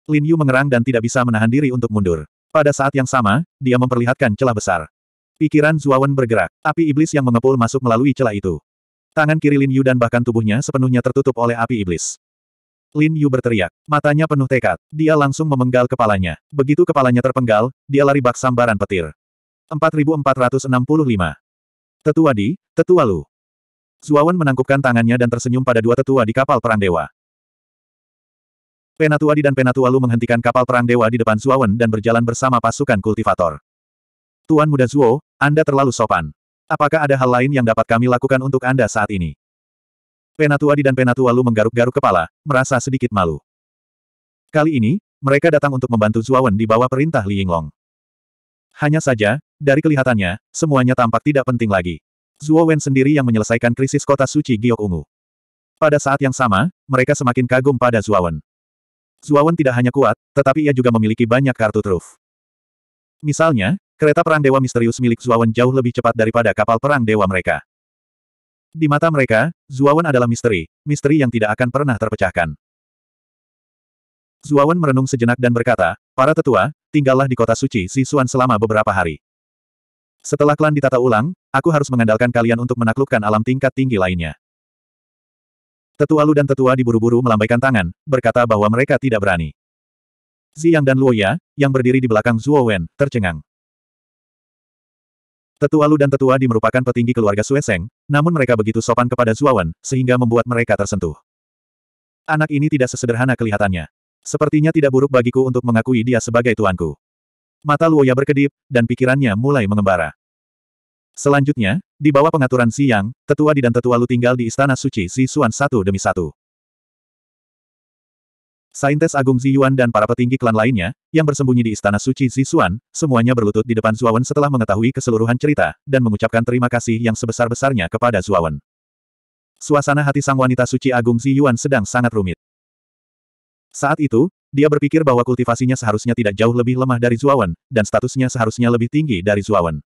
Lin Yu mengerang dan tidak bisa menahan diri untuk mundur. Pada saat yang sama, dia memperlihatkan celah besar. Pikiran Zuawan bergerak. Api iblis yang mengepul masuk melalui celah itu. Tangan kiri Lin Yu dan bahkan tubuhnya sepenuhnya tertutup oleh api iblis. Lin Yu berteriak. Matanya penuh tekad. Dia langsung memenggal kepalanya. Begitu kepalanya terpenggal, dia lari bak sambaran petir. 4465. Tetua di, Tetua Lu. Zuawan menangkupkan tangannya dan tersenyum pada dua tetua di kapal perang dewa. Penatua di dan Penatua Lu menghentikan kapal perang dewa di depan Zuawan dan berjalan bersama pasukan kultivator. Tuan Muda Zuo, Anda terlalu sopan. Apakah ada hal lain yang dapat kami lakukan untuk Anda saat ini? Penatua Di dan Penatua Lu menggaruk-garuk kepala, merasa sedikit malu. Kali ini, mereka datang untuk membantu Zuawan di bawah perintah Li Yinglong. Hanya saja, dari kelihatannya, semuanya tampak tidak penting lagi. Zuawan sendiri yang menyelesaikan krisis kota suci Giok Ungu. Pada saat yang sama, mereka semakin kagum pada Zuawan. Zuawan tidak hanya kuat, tetapi ia juga memiliki banyak kartu truf. Misalnya, Kereta perang dewa misterius milik Zuawan jauh lebih cepat daripada kapal perang dewa mereka. Di mata mereka, Zuawan adalah misteri, misteri yang tidak akan pernah terpecahkan. Zuawan merenung sejenak dan berkata, para tetua, tinggallah di kota suci Suan selama beberapa hari. Setelah klan ditata ulang, aku harus mengandalkan kalian untuk menaklukkan alam tingkat tinggi lainnya. Tetua Lu dan tetua diburu-buru melambaikan tangan, berkata bahwa mereka tidak berani. Ziyang dan Luoya, yang berdiri di belakang Zuo tercengang. Tetua Lu dan Tetua Di merupakan petinggi keluarga Sueseng, namun mereka begitu sopan kepada Zuawan, sehingga membuat mereka tersentuh. Anak ini tidak sesederhana kelihatannya. Sepertinya tidak buruk bagiku untuk mengakui dia sebagai tuanku. Mata Luoya berkedip, dan pikirannya mulai mengembara. Selanjutnya, di bawah pengaturan Xi tetua Di dan tetua Lu tinggal di Istana Suci Xi Suan satu demi satu. Saintes Agung Ziyuan dan para petinggi klan lainnya, yang bersembunyi di Istana Suci Zisuan, semuanya berlutut di depan Zuawan setelah mengetahui keseluruhan cerita, dan mengucapkan terima kasih yang sebesar-besarnya kepada Zuawan. Suasana hati sang wanita suci Agung Ziyuan sedang sangat rumit. Saat itu, dia berpikir bahwa kultivasinya seharusnya tidak jauh lebih lemah dari Zuawan, dan statusnya seharusnya lebih tinggi dari Zuawan.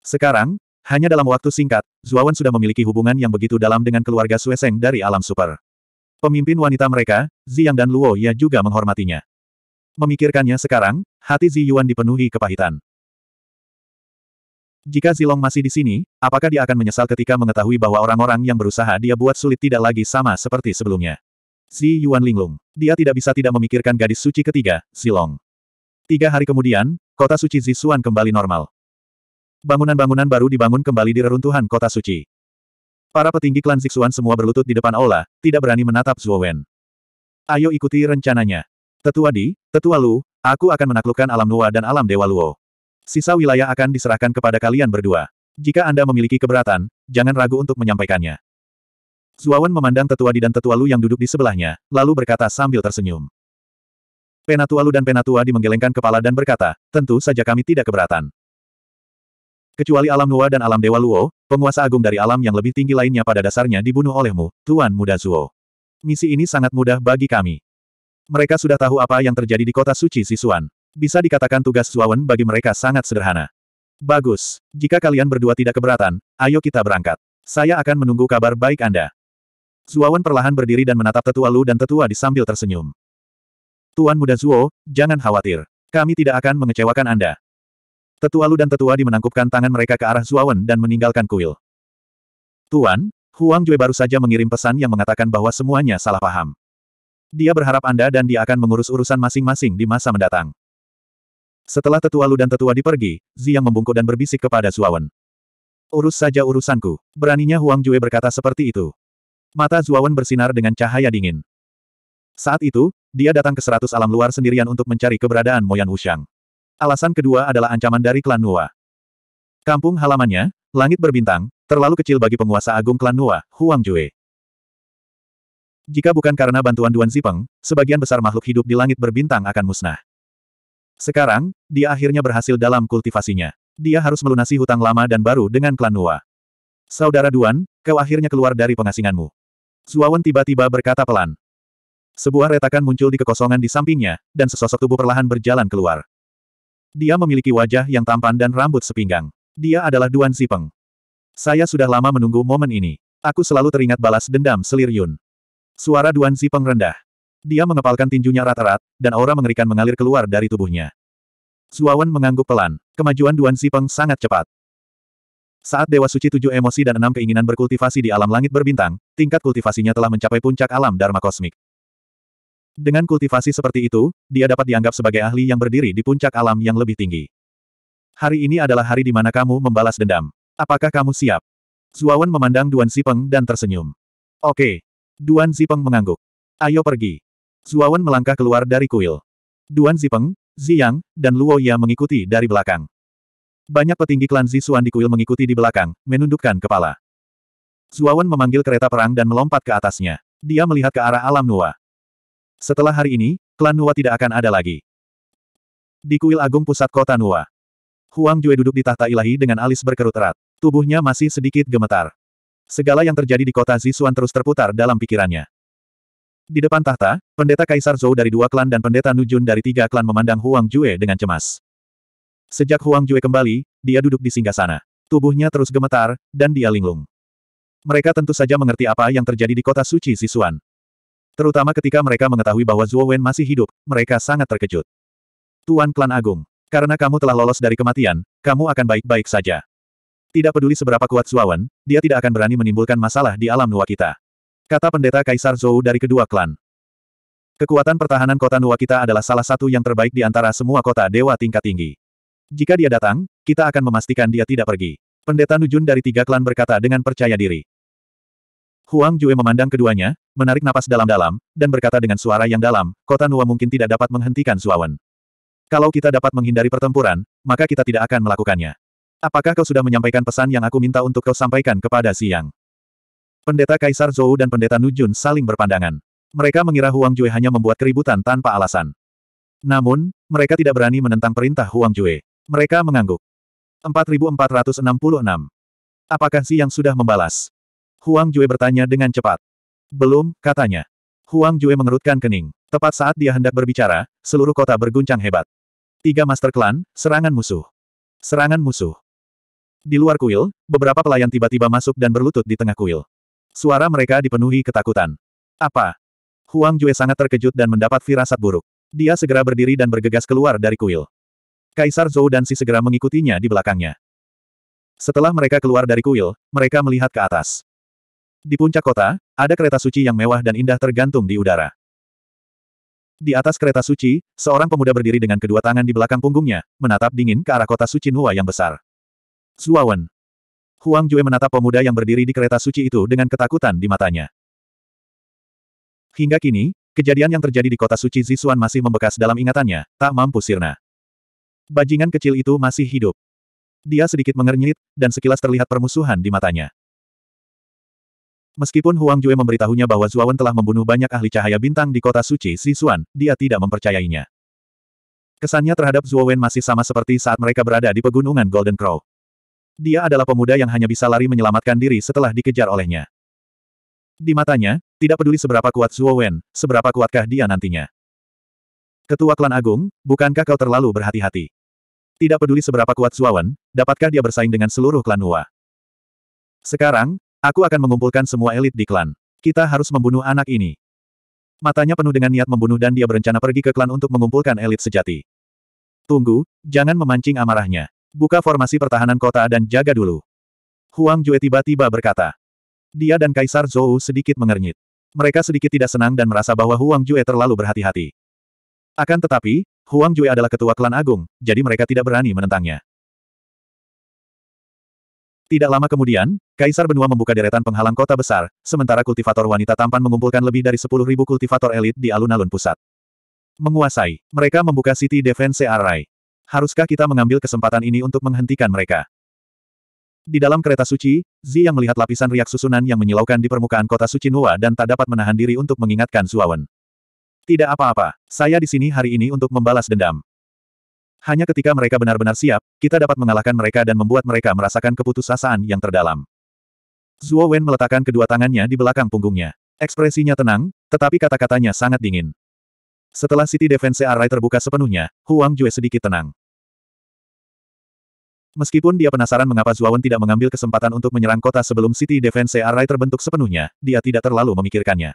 Sekarang, hanya dalam waktu singkat, Zuawan sudah memiliki hubungan yang begitu dalam dengan keluarga Sueseng dari alam super. Pemimpin wanita mereka, Ziyang dan Luo Ya juga menghormatinya. Memikirkannya sekarang, hati Ziyuan dipenuhi kepahitan. Jika Zilong masih di sini, apakah dia akan menyesal ketika mengetahui bahwa orang-orang yang berusaha dia buat sulit tidak lagi sama seperti sebelumnya? Zi Yuan linglung. Dia tidak bisa tidak memikirkan gadis suci ketiga, Zilong. Tiga hari kemudian, kota suci Zisuan kembali normal. Bangunan-bangunan baru dibangun kembali di reruntuhan kota suci. Para petinggi klan Zixuan semua berlutut di depan aula, tidak berani menatap Zuo Wen. Ayo ikuti rencananya. Tetua Di, Tetua Lu, aku akan menaklukkan alam Nuwa dan alam Dewa Luo. Sisa wilayah akan diserahkan kepada kalian berdua. Jika Anda memiliki keberatan, jangan ragu untuk menyampaikannya. Zuo Wen memandang Tetua Di dan Tetua Lu yang duduk di sebelahnya, lalu berkata sambil tersenyum. Penatua Lu dan Penatua Di menggelengkan kepala dan berkata, tentu saja kami tidak keberatan. Kecuali alam Nuwa dan alam Dewa Luo, Penguasa agung dari alam yang lebih tinggi lainnya pada dasarnya dibunuh olehmu, Tuan Muda Zuo. Misi ini sangat mudah bagi kami. Mereka sudah tahu apa yang terjadi di kota suci Sisuan. Bisa dikatakan tugas Zuawan bagi mereka sangat sederhana. Bagus. Jika kalian berdua tidak keberatan, ayo kita berangkat. Saya akan menunggu kabar baik Anda. Zuawan perlahan berdiri dan menatap tetua Lu dan tetua di sambil tersenyum. Tuan Muda Zuo, jangan khawatir. Kami tidak akan mengecewakan Anda. Tetua Lu dan Tetua Di menangkupkan tangan mereka ke arah Zuawan dan meninggalkan kuil. Tuan, Huang Jue baru saja mengirim pesan yang mengatakan bahwa semuanya salah paham. Dia berharap Anda dan dia akan mengurus urusan masing-masing di masa mendatang. Setelah Tetua Lu dan Tetua Di pergi, Ziyang membungkuk dan berbisik kepada Zuawan. Urus saja urusanku. Beraninya Huang Jue berkata seperti itu. Mata Zuawan bersinar dengan cahaya dingin. Saat itu, dia datang ke seratus alam luar sendirian untuk mencari keberadaan Moyan Wushang. Alasan kedua adalah ancaman dari klan Nua. Kampung halamannya, langit berbintang, terlalu kecil bagi penguasa agung klan Nua, Huang Jue. Jika bukan karena bantuan Duan Zipeng, sebagian besar makhluk hidup di langit berbintang akan musnah. Sekarang, dia akhirnya berhasil dalam kultivasinya. Dia harus melunasi hutang lama dan baru dengan klan Nua. Saudara Duan, kau akhirnya keluar dari pengasinganmu. Zuawan tiba-tiba berkata pelan. Sebuah retakan muncul di kekosongan di sampingnya, dan sesosok tubuh perlahan berjalan keluar. Dia memiliki wajah yang tampan dan rambut sepinggang. Dia adalah Duan Zipeng. Saya sudah lama menunggu momen ini. Aku selalu teringat balas dendam selir Yun. Suara Duan Zipeng rendah. Dia mengepalkan tinjunya rata-rat, dan aura mengerikan mengalir keluar dari tubuhnya. Zuawan mengangguk pelan. Kemajuan Duan Zipeng sangat cepat. Saat Dewa Suci tujuh emosi dan enam keinginan berkultivasi di alam langit berbintang, tingkat kultivasinya telah mencapai puncak alam Dharma Kosmik. Dengan kultivasi seperti itu, dia dapat dianggap sebagai ahli yang berdiri di puncak alam yang lebih tinggi. Hari ini adalah hari di mana kamu membalas dendam. Apakah kamu siap? Zuawan memandang Duan Zipeng dan tersenyum. Oke. Duan Zipeng mengangguk. Ayo pergi. Zuawan melangkah keluar dari kuil. Duan Zipeng, Ziyang, dan Luo Ya mengikuti dari belakang. Banyak petinggi klan Zisuan di kuil mengikuti di belakang, menundukkan kepala. Zuawan memanggil kereta perang dan melompat ke atasnya. Dia melihat ke arah alam Nuwa. Setelah hari ini, klan Nuwa tidak akan ada lagi. Di kuil agung pusat kota Nuwa. Huang Jue duduk di tahta ilahi dengan alis berkerut erat. Tubuhnya masih sedikit gemetar. Segala yang terjadi di kota Zisuan terus terputar dalam pikirannya. Di depan tahta, pendeta Kaisar Zhou dari dua klan dan pendeta Nujun dari tiga klan memandang Huang Jue dengan cemas. Sejak Huang Jue kembali, dia duduk di singgah sana Tubuhnya terus gemetar, dan dia linglung. Mereka tentu saja mengerti apa yang terjadi di kota suci Sisuan. Terutama ketika mereka mengetahui bahwa Zuo Wen masih hidup, mereka sangat terkejut. Tuan Klan Agung, karena kamu telah lolos dari kematian, kamu akan baik-baik saja. Tidak peduli seberapa kuat Zuo Wen, dia tidak akan berani menimbulkan masalah di alam Nuwa kita. Kata pendeta Kaisar Zhou dari kedua klan. Kekuatan pertahanan kota Nuwa kita adalah salah satu yang terbaik di antara semua kota dewa tingkat tinggi. Jika dia datang, kita akan memastikan dia tidak pergi. Pendeta Nujun dari tiga klan berkata dengan percaya diri. Huang Jue memandang keduanya, menarik napas dalam-dalam, dan berkata dengan suara yang dalam, kota Nuwa mungkin tidak dapat menghentikan Suawan. Kalau kita dapat menghindari pertempuran, maka kita tidak akan melakukannya. Apakah kau sudah menyampaikan pesan yang aku minta untuk kau sampaikan kepada Siang? Pendeta Kaisar Zhou dan Pendeta Nujun saling berpandangan. Mereka mengira Huang Jue hanya membuat keributan tanpa alasan. Namun, mereka tidak berani menentang perintah Huang Jue. Mereka mengangguk. 4466. Apakah Siang sudah membalas? Huang Jue bertanya dengan cepat. Belum, katanya. Huang Jue mengerutkan kening. Tepat saat dia hendak berbicara, seluruh kota berguncang hebat. Tiga master klan, serangan musuh. Serangan musuh. Di luar kuil, beberapa pelayan tiba-tiba masuk dan berlutut di tengah kuil. Suara mereka dipenuhi ketakutan. Apa? Huang Jue sangat terkejut dan mendapat firasat buruk. Dia segera berdiri dan bergegas keluar dari kuil. Kaisar Zhou dan Si segera mengikutinya di belakangnya. Setelah mereka keluar dari kuil, mereka melihat ke atas. Di puncak kota, ada kereta suci yang mewah dan indah tergantung di udara. Di atas kereta suci, seorang pemuda berdiri dengan kedua tangan di belakang punggungnya, menatap dingin ke arah kota suci Nuwa yang besar. Zuawan. Huang Jue menatap pemuda yang berdiri di kereta suci itu dengan ketakutan di matanya. Hingga kini, kejadian yang terjadi di kota suci Zisuan masih membekas dalam ingatannya, tak mampu sirna. Bajingan kecil itu masih hidup. Dia sedikit mengernyit, dan sekilas terlihat permusuhan di matanya. Meskipun Huang Jue memberitahunya bahwa Zuawan telah membunuh banyak ahli cahaya bintang di kota suci Sisuan, dia tidak mempercayainya. Kesannya terhadap Zuawan masih sama seperti saat mereka berada di pegunungan Golden Crow. Dia adalah pemuda yang hanya bisa lari menyelamatkan diri setelah dikejar olehnya. Di matanya, tidak peduli seberapa kuat Zuawan, seberapa kuatkah dia nantinya. Ketua Klan Agung, bukankah kau terlalu berhati-hati? Tidak peduli seberapa kuat Zuawan, dapatkah dia bersaing dengan seluruh klan Hua? Sekarang, Aku akan mengumpulkan semua elit di klan. Kita harus membunuh anak ini. Matanya penuh dengan niat membunuh dan dia berencana pergi ke klan untuk mengumpulkan elit sejati. Tunggu, jangan memancing amarahnya. Buka formasi pertahanan kota dan jaga dulu. Huang Jue tiba-tiba berkata. Dia dan Kaisar Zhou sedikit mengernyit. Mereka sedikit tidak senang dan merasa bahwa Huang Jue terlalu berhati-hati. Akan tetapi, Huang Jue adalah ketua klan agung, jadi mereka tidak berani menentangnya. Tidak lama kemudian, Kaisar Benua membuka deretan penghalang kota besar, sementara kultivator wanita tampan mengumpulkan lebih dari 10.000 kultivator elit di alun-alun pusat. Menguasai, mereka membuka City Defense Array. Haruskah kita mengambil kesempatan ini untuk menghentikan mereka? Di dalam kereta suci, Zi yang melihat lapisan riak susunan yang menyilaukan di permukaan kota suci Nuwa dan tak dapat menahan diri untuk mengingatkan Zuawan. Tidak apa-apa, saya di sini hari ini untuk membalas dendam. Hanya ketika mereka benar-benar siap, kita dapat mengalahkan mereka dan membuat mereka merasakan keputusasaan yang terdalam. Zuo Wen meletakkan kedua tangannya di belakang punggungnya. Ekspresinya tenang, tetapi kata-katanya sangat dingin. Setelah City Defense Array terbuka sepenuhnya, Huang Jue sedikit tenang. Meskipun dia penasaran mengapa Zuo Wen tidak mengambil kesempatan untuk menyerang kota sebelum City Defense Array terbentuk sepenuhnya, dia tidak terlalu memikirkannya.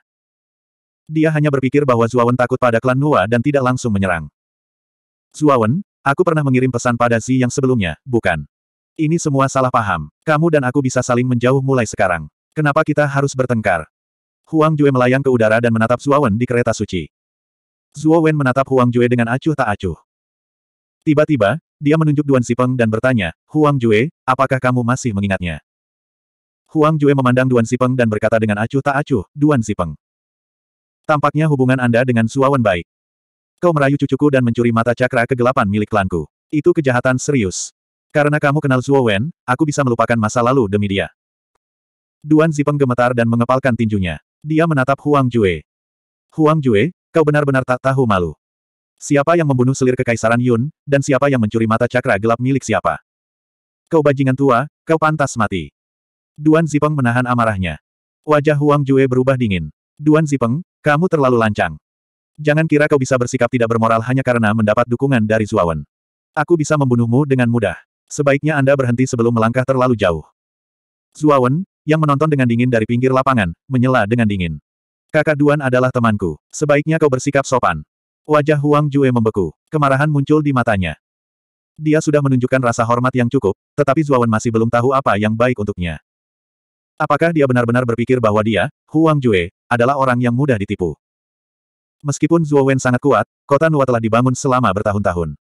Dia hanya berpikir bahwa Zuo Wen takut pada klan Nua dan tidak langsung menyerang. Zuo Wen. Aku pernah mengirim pesan pada Zi yang sebelumnya, bukan? Ini semua salah paham. Kamu dan aku bisa saling menjauh mulai sekarang. Kenapa kita harus bertengkar? Huang Jue melayang ke udara dan menatap Zuo Wen di kereta suci. Zuo Wen menatap Huang Jue dengan acuh tak acuh. Tiba-tiba, dia menunjuk Duan Sipeng dan bertanya, Huang Jue, apakah kamu masih mengingatnya? Huang Jue memandang Duan Sipeng dan berkata dengan acuh tak acuh, Duan Sipeng. Tampaknya hubungan Anda dengan Wen baik. Kau merayu cucuku dan mencuri mata cakra kegelapan milik klanku. Itu kejahatan serius. Karena kamu kenal Zuo Wen, aku bisa melupakan masa lalu demi dia. Duan Zipeng gemetar dan mengepalkan tinjunya. Dia menatap Huang Jue. Huang Jue, kau benar-benar tak tahu malu. Siapa yang membunuh selir kekaisaran Yun, dan siapa yang mencuri mata cakra gelap milik siapa? Kau bajingan tua, kau pantas mati. Duan Zipeng menahan amarahnya. Wajah Huang Jue berubah dingin. Duan Zipeng, kamu terlalu lancang. Jangan kira kau bisa bersikap tidak bermoral hanya karena mendapat dukungan dari Zuawan. Aku bisa membunuhmu dengan mudah. Sebaiknya Anda berhenti sebelum melangkah terlalu jauh. Zuawan, yang menonton dengan dingin dari pinggir lapangan, menyela dengan dingin. Kakak Duan adalah temanku. Sebaiknya kau bersikap sopan. Wajah Huang Jue membeku. Kemarahan muncul di matanya. Dia sudah menunjukkan rasa hormat yang cukup, tetapi Zuawan masih belum tahu apa yang baik untuknya. Apakah dia benar-benar berpikir bahwa dia, Huang Jue, adalah orang yang mudah ditipu? Meskipun Zuo Wen sangat kuat, kota Nuwa telah dibangun selama bertahun-tahun.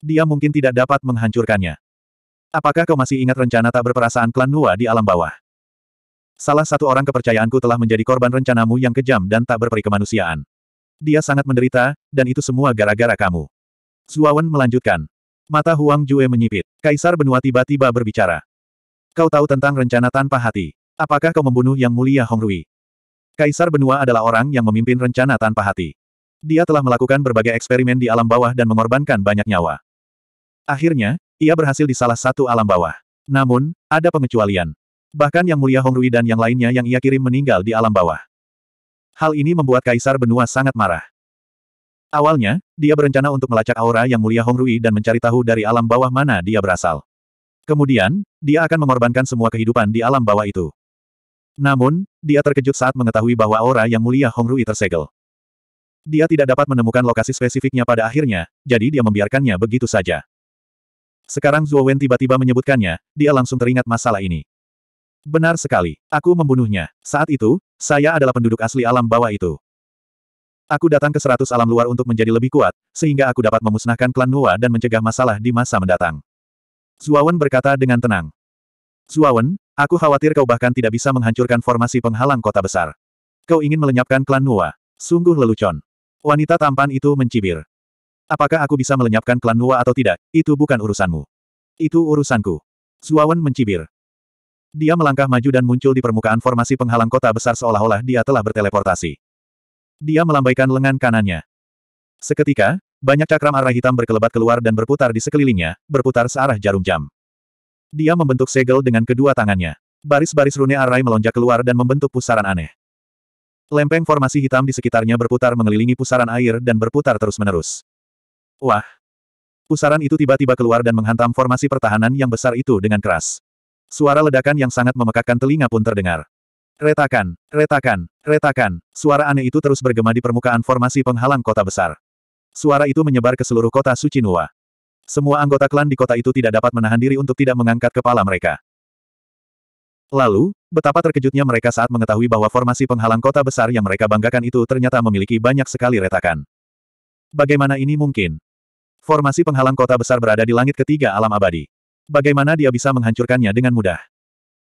Dia mungkin tidak dapat menghancurkannya. Apakah kau masih ingat rencana tak berperasaan klan Nuwa di alam bawah? Salah satu orang kepercayaanku telah menjadi korban rencanamu yang kejam dan tak berperikemanusiaan. Dia sangat menderita, dan itu semua gara-gara kamu. Wen melanjutkan. Mata Huang Jue menyipit. Kaisar benua tiba-tiba berbicara. Kau tahu tentang rencana tanpa hati. Apakah kau membunuh Yang Mulia Hong Rui? Kaisar benua adalah orang yang memimpin rencana tanpa hati. Dia telah melakukan berbagai eksperimen di alam bawah dan mengorbankan banyak nyawa. Akhirnya, ia berhasil di salah satu alam bawah. Namun, ada pengecualian. Bahkan Yang Mulia Hongrui dan yang lainnya yang ia kirim meninggal di alam bawah. Hal ini membuat Kaisar Benua sangat marah. Awalnya, dia berencana untuk melacak aura Yang Mulia Hongrui dan mencari tahu dari alam bawah mana dia berasal. Kemudian, dia akan mengorbankan semua kehidupan di alam bawah itu. Namun, dia terkejut saat mengetahui bahwa aura Yang Mulia Hongrui tersegel. Dia tidak dapat menemukan lokasi spesifiknya pada akhirnya, jadi dia membiarkannya begitu saja. Sekarang Zhuo Wen tiba-tiba menyebutkannya, dia langsung teringat masalah ini. Benar sekali, aku membunuhnya. Saat itu, saya adalah penduduk asli alam bawah itu. Aku datang ke seratus alam luar untuk menjadi lebih kuat, sehingga aku dapat memusnahkan klan Nua dan mencegah masalah di masa mendatang. Wen berkata dengan tenang. Wen, aku khawatir kau bahkan tidak bisa menghancurkan formasi penghalang kota besar. Kau ingin melenyapkan klan Nua. Sungguh lelucon. Wanita tampan itu mencibir. Apakah aku bisa melenyapkan klan Nua atau tidak, itu bukan urusanmu. Itu urusanku. Zuawan mencibir. Dia melangkah maju dan muncul di permukaan formasi penghalang kota besar seolah-olah dia telah berteleportasi. Dia melambaikan lengan kanannya. Seketika, banyak cakram arah hitam berkelebat keluar dan berputar di sekelilingnya, berputar searah jarum jam. Dia membentuk segel dengan kedua tangannya. Baris-baris rune arai melonjak keluar dan membentuk pusaran aneh. Lempeng formasi hitam di sekitarnya berputar mengelilingi pusaran air dan berputar terus-menerus. Wah! Pusaran itu tiba-tiba keluar dan menghantam formasi pertahanan yang besar itu dengan keras. Suara ledakan yang sangat memekakkan telinga pun terdengar. Retakan, retakan, retakan, suara aneh itu terus bergema di permukaan formasi penghalang kota besar. Suara itu menyebar ke seluruh kota Suci Nua. Semua anggota klan di kota itu tidak dapat menahan diri untuk tidak mengangkat kepala mereka. Lalu, betapa terkejutnya mereka saat mengetahui bahwa formasi penghalang kota besar yang mereka banggakan itu ternyata memiliki banyak sekali retakan. Bagaimana ini mungkin? Formasi penghalang kota besar berada di langit ketiga alam abadi. Bagaimana dia bisa menghancurkannya dengan mudah?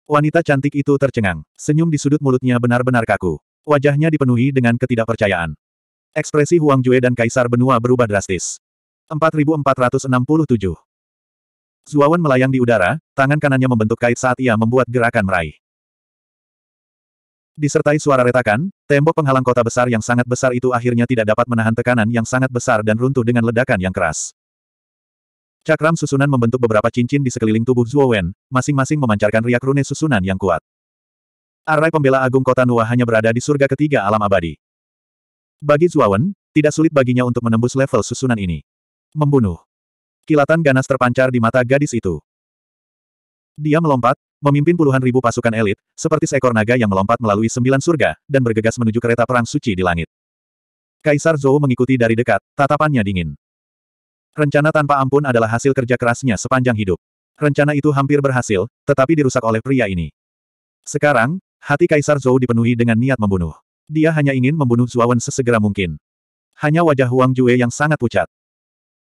Wanita cantik itu tercengang. Senyum di sudut mulutnya benar-benar kaku. Wajahnya dipenuhi dengan ketidakpercayaan. Ekspresi Huang Jue dan Kaisar Benua berubah drastis. 4467 Zuawan melayang di udara, tangan kanannya membentuk kait saat ia membuat gerakan meraih. Disertai suara retakan, tembok penghalang kota besar yang sangat besar itu akhirnya tidak dapat menahan tekanan yang sangat besar dan runtuh dengan ledakan yang keras. Cakram susunan membentuk beberapa cincin di sekeliling tubuh Zuowen, masing-masing memancarkan riak rune susunan yang kuat. Arai pembela agung kota Nuwa hanya berada di surga ketiga alam abadi. Bagi Zuowen, tidak sulit baginya untuk menembus level susunan ini. Membunuh. Kilatan ganas terpancar di mata gadis itu. Dia melompat, memimpin puluhan ribu pasukan elit, seperti seekor naga yang melompat melalui sembilan surga, dan bergegas menuju kereta perang suci di langit. Kaisar Zhou mengikuti dari dekat, tatapannya dingin. Rencana tanpa ampun adalah hasil kerja kerasnya sepanjang hidup. Rencana itu hampir berhasil, tetapi dirusak oleh pria ini. Sekarang, hati Kaisar Zhou dipenuhi dengan niat membunuh. Dia hanya ingin membunuh Zuawan sesegera mungkin. Hanya wajah Huang Jue yang sangat pucat.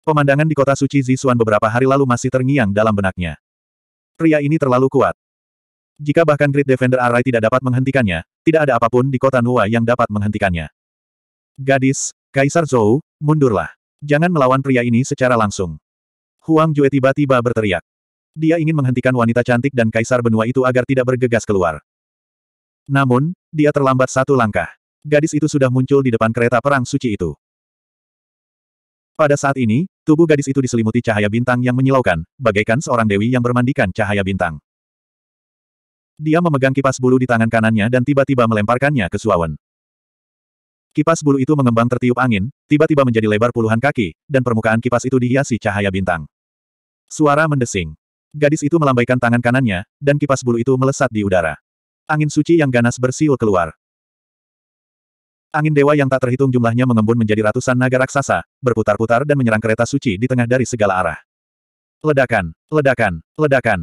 Pemandangan di kota suci Zisuan beberapa hari lalu masih terngiang dalam benaknya. Pria ini terlalu kuat. Jika bahkan Great Defender Array tidak dapat menghentikannya, tidak ada apapun di kota Nua yang dapat menghentikannya. Gadis, Kaisar Zhou, mundurlah. Jangan melawan pria ini secara langsung. Huang Jue tiba-tiba berteriak. Dia ingin menghentikan wanita cantik dan kaisar benua itu agar tidak bergegas keluar. Namun, dia terlambat satu langkah. Gadis itu sudah muncul di depan kereta perang suci itu. Pada saat ini, tubuh gadis itu diselimuti cahaya bintang yang menyilaukan, bagaikan seorang dewi yang bermandikan cahaya bintang. Dia memegang kipas bulu di tangan kanannya dan tiba-tiba melemparkannya ke Suawen. Kipas bulu itu mengembang tertiup angin, tiba-tiba menjadi lebar puluhan kaki, dan permukaan kipas itu dihiasi cahaya bintang. Suara mendesing. Gadis itu melambaikan tangan kanannya, dan kipas bulu itu melesat di udara. Angin suci yang ganas bersiul keluar. Angin dewa yang tak terhitung jumlahnya mengembun menjadi ratusan naga raksasa, berputar-putar dan menyerang kereta suci di tengah dari segala arah. Ledakan, ledakan, ledakan.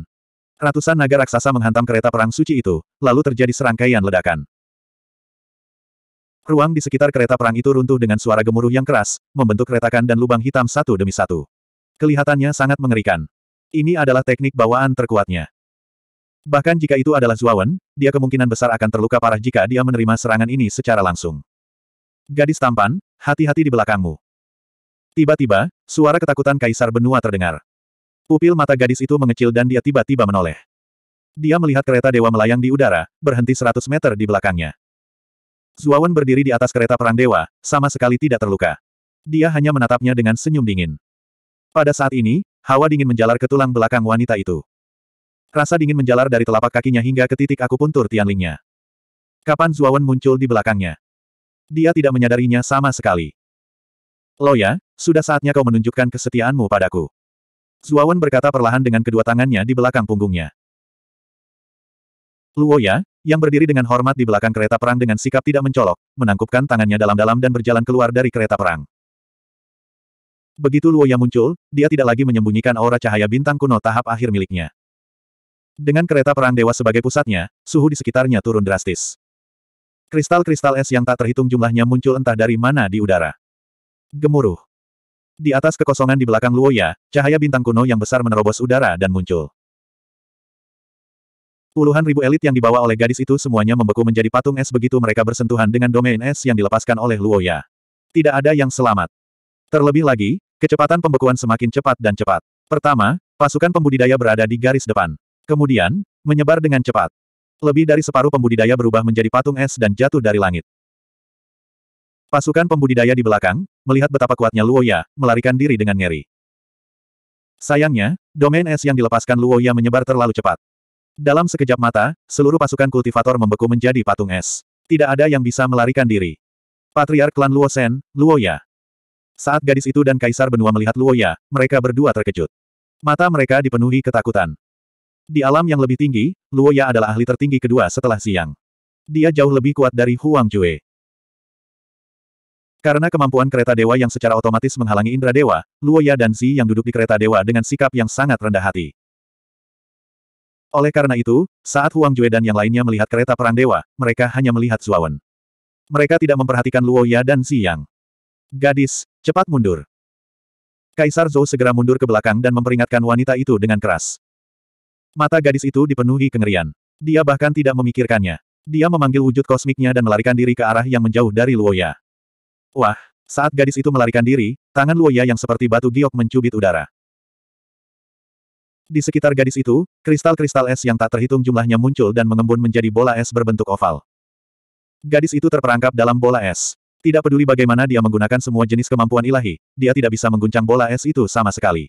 Ratusan naga raksasa menghantam kereta perang suci itu, lalu terjadi serangkaian ledakan. Ruang di sekitar kereta perang itu runtuh dengan suara gemuruh yang keras, membentuk retakan dan lubang hitam satu demi satu. Kelihatannya sangat mengerikan. Ini adalah teknik bawaan terkuatnya. Bahkan jika itu adalah Zuawan, dia kemungkinan besar akan terluka parah jika dia menerima serangan ini secara langsung. Gadis tampan, hati-hati di belakangmu. Tiba-tiba, suara ketakutan Kaisar Benua terdengar. Pupil mata gadis itu mengecil dan dia tiba-tiba menoleh. Dia melihat kereta dewa melayang di udara, berhenti 100 meter di belakangnya. Zuawan berdiri di atas kereta perang dewa, sama sekali tidak terluka. Dia hanya menatapnya dengan senyum dingin. Pada saat ini, hawa dingin menjalar ke tulang belakang wanita itu. Rasa dingin menjalar dari telapak kakinya hingga ke titik akupuntur Tianlingnya. Kapan Zuawan muncul di belakangnya? Dia tidak menyadarinya sama sekali. Loya, sudah saatnya kau menunjukkan kesetiaanmu padaku. Zuawan berkata perlahan dengan kedua tangannya di belakang punggungnya. Luoya, yang berdiri dengan hormat di belakang kereta perang dengan sikap tidak mencolok, menangkupkan tangannya dalam-dalam dan berjalan keluar dari kereta perang. Begitu Luoya muncul, dia tidak lagi menyembunyikan aura cahaya bintang kuno tahap akhir miliknya. Dengan kereta perang dewa sebagai pusatnya, suhu di sekitarnya turun drastis. Kristal-kristal es yang tak terhitung jumlahnya muncul entah dari mana di udara. Gemuruh. Di atas kekosongan di belakang Luoya, cahaya bintang kuno yang besar menerobos udara dan muncul. Puluhan ribu elit yang dibawa oleh gadis itu semuanya membeku menjadi patung es begitu mereka bersentuhan dengan domain es yang dilepaskan oleh Luoya. Tidak ada yang selamat. Terlebih lagi, kecepatan pembekuan semakin cepat dan cepat. Pertama, pasukan pembudidaya berada di garis depan. Kemudian, menyebar dengan cepat. Lebih dari separuh pembudidaya berubah menjadi patung es dan jatuh dari langit. Pasukan pembudidaya di belakang, melihat betapa kuatnya Luoya, melarikan diri dengan ngeri. Sayangnya, domain es yang dilepaskan Luoya menyebar terlalu cepat. Dalam sekejap mata, seluruh pasukan kultivator membeku menjadi patung es. Tidak ada yang bisa melarikan diri. Patriark klan Luosen, Luoya. Saat gadis itu dan kaisar benua melihat Luoya, mereka berdua terkejut. Mata mereka dipenuhi ketakutan. Di alam yang lebih tinggi, Luo Ya adalah ahli tertinggi kedua setelah siang. Dia jauh lebih kuat dari Huang Jue. Karena kemampuan kereta dewa yang secara otomatis menghalangi indra dewa, Luo Ya dan Xi yang duduk di kereta dewa dengan sikap yang sangat rendah hati. Oleh karena itu, saat Huang Jue dan yang lainnya melihat kereta perang dewa, mereka hanya melihat Zuawan. Mereka tidak memperhatikan Luo Ya dan Xi Yang. Gadis, cepat mundur. Kaisar Zhou segera mundur ke belakang dan memperingatkan wanita itu dengan keras. Mata gadis itu dipenuhi kengerian. Dia bahkan tidak memikirkannya. Dia memanggil wujud kosmiknya dan melarikan diri ke arah yang menjauh dari Luoya. Wah, saat gadis itu melarikan diri, tangan Luoya yang seperti batu giok mencubit udara. Di sekitar gadis itu, kristal-kristal es yang tak terhitung jumlahnya muncul dan mengembun menjadi bola es berbentuk oval. Gadis itu terperangkap dalam bola es. Tidak peduli bagaimana dia menggunakan semua jenis kemampuan ilahi, dia tidak bisa mengguncang bola es itu sama sekali.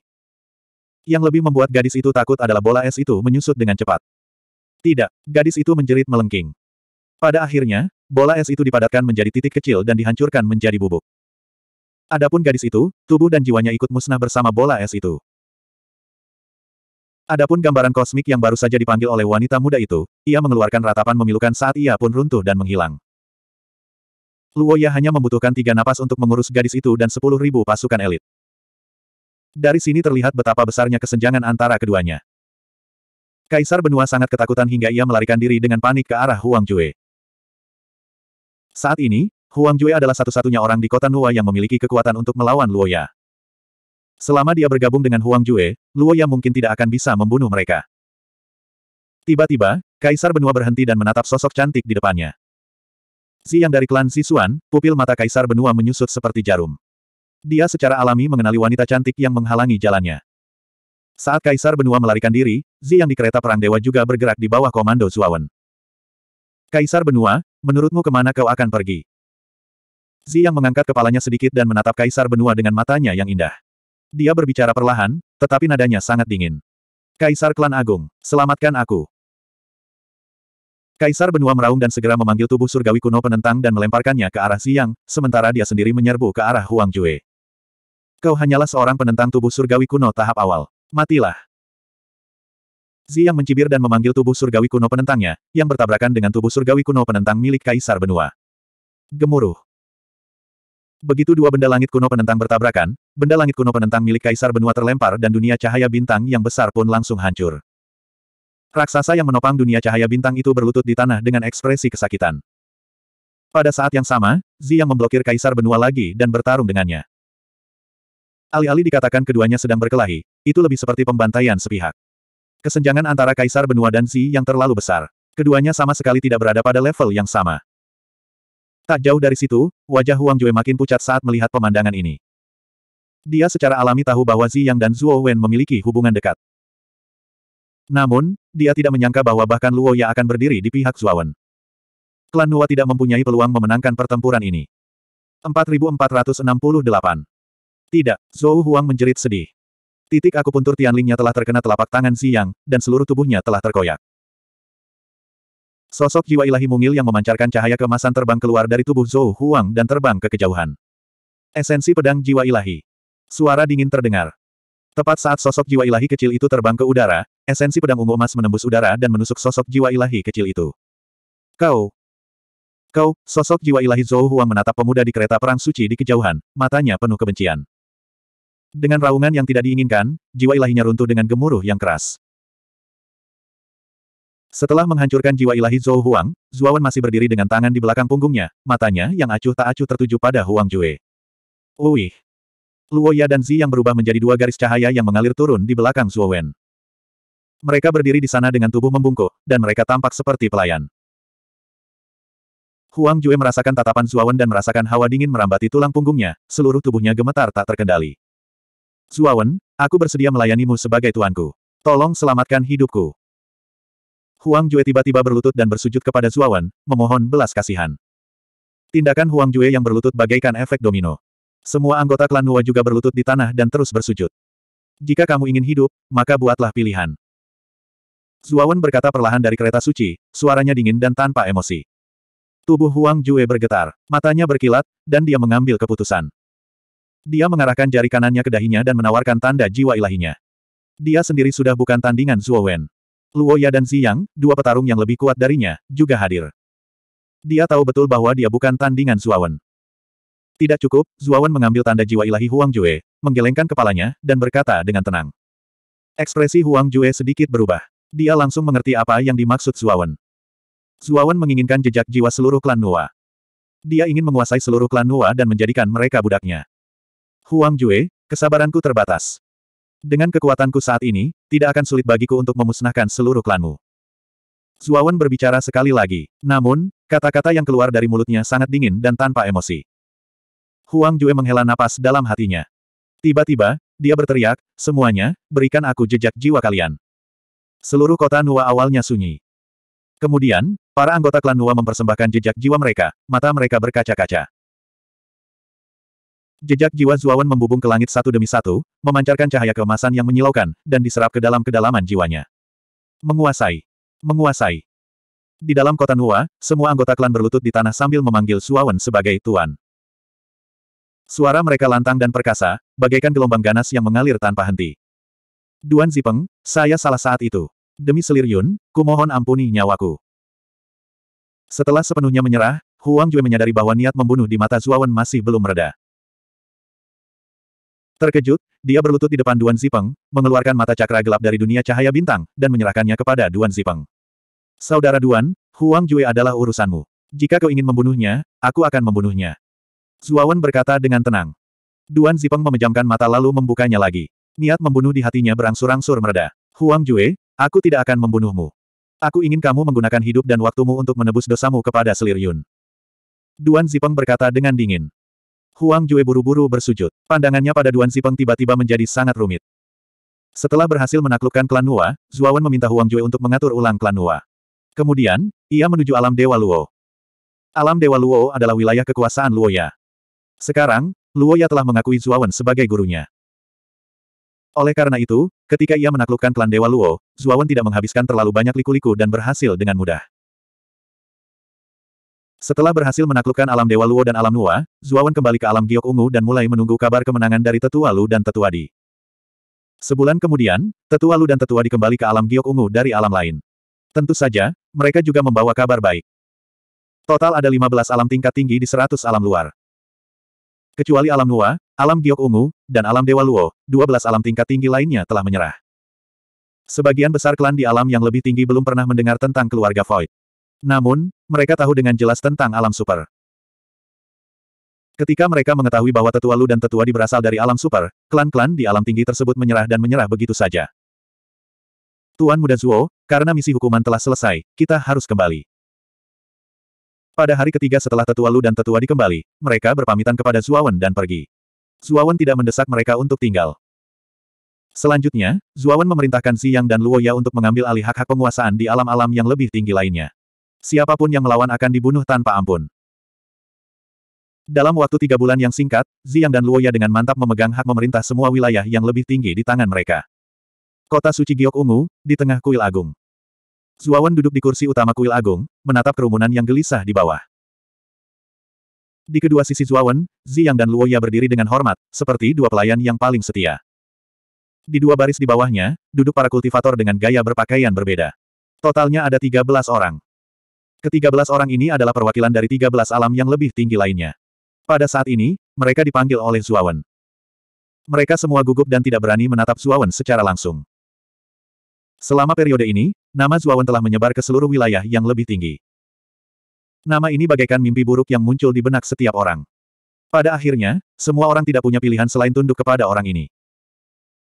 Yang lebih membuat gadis itu takut adalah bola es itu menyusut dengan cepat. Tidak, gadis itu menjerit melengking. Pada akhirnya, bola es itu dipadatkan menjadi titik kecil dan dihancurkan menjadi bubuk. Adapun gadis itu, tubuh dan jiwanya ikut musnah bersama bola es itu. Adapun gambaran kosmik yang baru saja dipanggil oleh wanita muda itu, ia mengeluarkan ratapan memilukan saat ia pun runtuh dan menghilang. Luoya hanya membutuhkan tiga napas untuk mengurus gadis itu dan sepuluh ribu pasukan elit. Dari sini terlihat betapa besarnya kesenjangan antara keduanya. Kaisar benua sangat ketakutan hingga ia melarikan diri dengan panik ke arah Huang Jue. Saat ini, Huang Jue adalah satu-satunya orang di kota Nuwa yang memiliki kekuatan untuk melawan Luoya. Selama dia bergabung dengan Huang Jue, Luoya mungkin tidak akan bisa membunuh mereka. Tiba-tiba, Kaisar benua berhenti dan menatap sosok cantik di depannya. Si yang dari klan Sisuan, pupil mata Kaisar benua menyusut seperti jarum. Dia secara alami mengenali wanita cantik yang menghalangi jalannya. Saat Kaisar Benua melarikan diri, Zi yang di kereta perang dewa juga bergerak di bawah komando Zuawan. Kaisar Benua, menurutmu kemana kau akan pergi? Zi yang mengangkat kepalanya sedikit dan menatap Kaisar Benua dengan matanya yang indah. Dia berbicara perlahan, tetapi nadanya sangat dingin. Kaisar Klan Agung, selamatkan aku. Kaisar Benua meraung dan segera memanggil tubuh surgawi kuno penentang dan melemparkannya ke arah Zi Yang, sementara dia sendiri menyerbu ke arah Huang Jue. Kau hanyalah seorang penentang tubuh surgawi kuno tahap awal. Matilah. Zi yang mencibir dan memanggil tubuh surgawi kuno penentangnya, yang bertabrakan dengan tubuh surgawi kuno penentang milik Kaisar Benua. Gemuruh. Begitu dua benda langit kuno penentang bertabrakan, benda langit kuno penentang milik Kaisar Benua terlempar dan dunia cahaya bintang yang besar pun langsung hancur. Raksasa yang menopang dunia cahaya bintang itu berlutut di tanah dengan ekspresi kesakitan. Pada saat yang sama, Zi yang memblokir Kaisar Benua lagi dan bertarung dengannya. Alih-alih dikatakan keduanya sedang berkelahi, itu lebih seperti pembantaian sepihak. Kesenjangan antara Kaisar Benua dan Xi yang terlalu besar. Keduanya sama sekali tidak berada pada level yang sama. Tak jauh dari situ, wajah Huang Jue makin pucat saat melihat pemandangan ini. Dia secara alami tahu bahwa Xi Yang dan Zhuo Wen memiliki hubungan dekat. Namun, dia tidak menyangka bahwa bahkan Luo Ya akan berdiri di pihak Wen. Klan Nuo tidak mempunyai peluang memenangkan pertempuran ini. 4468 tidak, Zhou Huang menjerit sedih. Titik akupuntur Tianlingnya telah terkena telapak tangan siang, dan seluruh tubuhnya telah terkoyak. Sosok jiwa ilahi mungil yang memancarkan cahaya kemasan terbang keluar dari tubuh Zhou Huang dan terbang ke kejauhan. Esensi pedang jiwa ilahi. Suara dingin terdengar. Tepat saat sosok jiwa ilahi kecil itu terbang ke udara, esensi pedang ungu emas menembus udara dan menusuk sosok jiwa ilahi kecil itu. Kau. Kau, sosok jiwa ilahi Zhou Huang menatap pemuda di kereta perang suci di kejauhan, matanya penuh kebencian. Dengan raungan yang tidak diinginkan, jiwa ilahinya runtuh dengan gemuruh yang keras. Setelah menghancurkan jiwa ilahi Zhou Huang, Zuawan masih berdiri dengan tangan di belakang punggungnya, matanya yang acuh tak acuh tertuju pada Huang Jue. Uih! Luo Ya dan Zi yang berubah menjadi dua garis cahaya yang mengalir turun di belakang Zhou Mereka berdiri di sana dengan tubuh membungkuk, dan mereka tampak seperti pelayan. Huang Jue merasakan tatapan Zuawan dan merasakan hawa dingin merambati tulang punggungnya, seluruh tubuhnya gemetar tak terkendali. Zuawan, aku bersedia melayanimu sebagai tuanku. Tolong selamatkan hidupku. Huang Jue tiba-tiba berlutut dan bersujud kepada Zuawan, memohon belas kasihan. Tindakan Huang Jue yang berlutut bagaikan efek domino. Semua anggota klan Nuo juga berlutut di tanah dan terus bersujud. Jika kamu ingin hidup, maka buatlah pilihan. Zuawan berkata perlahan dari kereta suci, suaranya dingin dan tanpa emosi. Tubuh Huang Jue bergetar, matanya berkilat, dan dia mengambil keputusan. Dia mengarahkan jari kanannya ke dahinya dan menawarkan tanda jiwa ilahinya. Dia sendiri sudah bukan tandingan Zuo Wen. Luo Ya dan Ziyang, dua petarung yang lebih kuat darinya, juga hadir. Dia tahu betul bahwa dia bukan tandingan Zuo Wen. Tidak cukup, Wen mengambil tanda jiwa ilahi Huang Jue, menggelengkan kepalanya, dan berkata dengan tenang. Ekspresi Huang Jue sedikit berubah. Dia langsung mengerti apa yang dimaksud Zuo Wen menginginkan jejak jiwa seluruh klan Nua. Dia ingin menguasai seluruh klan Nua dan menjadikan mereka budaknya. Huang Jue, kesabaranku terbatas. Dengan kekuatanku saat ini, tidak akan sulit bagiku untuk memusnahkan seluruh klanmu. Zuawan berbicara sekali lagi. Namun, kata-kata yang keluar dari mulutnya sangat dingin dan tanpa emosi. Huang Jue menghela napas dalam hatinya. Tiba-tiba, dia berteriak, semuanya, berikan aku jejak jiwa kalian. Seluruh kota Nuwa awalnya sunyi. Kemudian, para anggota klan Nuwa mempersembahkan jejak jiwa mereka, mata mereka berkaca-kaca. Jejak jiwa Zuawan membubung ke langit satu demi satu, memancarkan cahaya keemasan yang menyilaukan, dan diserap ke dalam kedalaman jiwanya. Menguasai. Menguasai. Di dalam kota Nuwa, semua anggota klan berlutut di tanah sambil memanggil Zuawan sebagai Tuan. Suara mereka lantang dan perkasa, bagaikan gelombang ganas yang mengalir tanpa henti. Duan Zipeng, saya salah saat itu. Demi selir Yun, kumohon ampuni nyawaku. Setelah sepenuhnya menyerah, Huang Jue menyadari bahwa niat membunuh di mata Zuawan masih belum mereda. Terkejut, dia berlutut di depan Duan Zipeng, mengeluarkan mata cakra gelap dari dunia cahaya bintang, dan menyerahkannya kepada Duan Zipeng. Saudara Duan, Huang Jue adalah urusanmu. Jika kau ingin membunuhnya, aku akan membunuhnya. Zuawan berkata dengan tenang. Duan Zipeng memejamkan mata lalu membukanya lagi. Niat membunuh di hatinya berangsur-angsur mereda. Huang Jue, aku tidak akan membunuhmu. Aku ingin kamu menggunakan hidup dan waktumu untuk menebus dosamu kepada Selir Yun. Duan Zipeng berkata dengan dingin. Huang Jue buru-buru bersujud. Pandangannya pada Duan Zipeng tiba-tiba menjadi sangat rumit. Setelah berhasil menaklukkan klan Nua, Zuawan meminta Huang Jue untuk mengatur ulang klan Nua. Kemudian, ia menuju alam Dewa Luo. Alam Dewa Luo adalah wilayah kekuasaan Luoya. Sekarang, Luoya telah mengakui Zuawan sebagai gurunya. Oleh karena itu, ketika ia menaklukkan klan Dewa Luo, Zuawan tidak menghabiskan terlalu banyak liku-liku dan berhasil dengan mudah. Setelah berhasil menaklukkan alam Dewa Luo dan alam Nuwa, Zuawan kembali ke alam Giok Ungu dan mulai menunggu kabar kemenangan dari Tetua Lu dan Tetua Di. Sebulan kemudian, Tetua Lu dan Tetua Di kembali ke alam Giok Ungu dari alam lain. Tentu saja, mereka juga membawa kabar baik. Total ada 15 alam tingkat tinggi di 100 alam luar. Kecuali alam Nuwa, alam Giok Ungu, dan alam Dewa Luo, 12 alam tingkat tinggi lainnya telah menyerah. Sebagian besar klan di alam yang lebih tinggi belum pernah mendengar tentang keluarga Void. Namun, mereka tahu dengan jelas tentang alam super. Ketika mereka mengetahui bahwa tetua Lu dan tetua Di berasal dari alam super, klan-klan di alam tinggi tersebut menyerah dan menyerah begitu saja. Tuan Muda Zuo, karena misi hukuman telah selesai, kita harus kembali. Pada hari ketiga setelah tetua Lu dan tetua dikembali, mereka berpamitan kepada Zuawan dan pergi. Zuawan tidak mendesak mereka untuk tinggal. Selanjutnya, Zuawan memerintahkan Ziyang dan Luoya untuk mengambil alih hak-hak penguasaan di alam-alam yang lebih tinggi lainnya. Siapapun yang melawan akan dibunuh tanpa ampun. Dalam waktu tiga bulan yang singkat, Ziyang dan Luoya dengan mantap memegang hak memerintah semua wilayah yang lebih tinggi di tangan mereka. Kota suci giok ungu, di tengah kuil agung. Zuawan duduk di kursi utama kuil agung, menatap kerumunan yang gelisah di bawah. Di kedua sisi Zuawan, Ziyang dan Luoya berdiri dengan hormat, seperti dua pelayan yang paling setia. Di dua baris di bawahnya, duduk para kultivator dengan gaya berpakaian berbeda. Totalnya ada 13 orang. Ketiga belas orang ini adalah perwakilan dari tiga belas alam yang lebih tinggi lainnya. Pada saat ini, mereka dipanggil oleh Zuawan. Mereka semua gugup dan tidak berani menatap Zuawan secara langsung. Selama periode ini, nama Zuawan telah menyebar ke seluruh wilayah yang lebih tinggi. Nama ini bagaikan mimpi buruk yang muncul di benak setiap orang. Pada akhirnya, semua orang tidak punya pilihan selain tunduk kepada orang ini.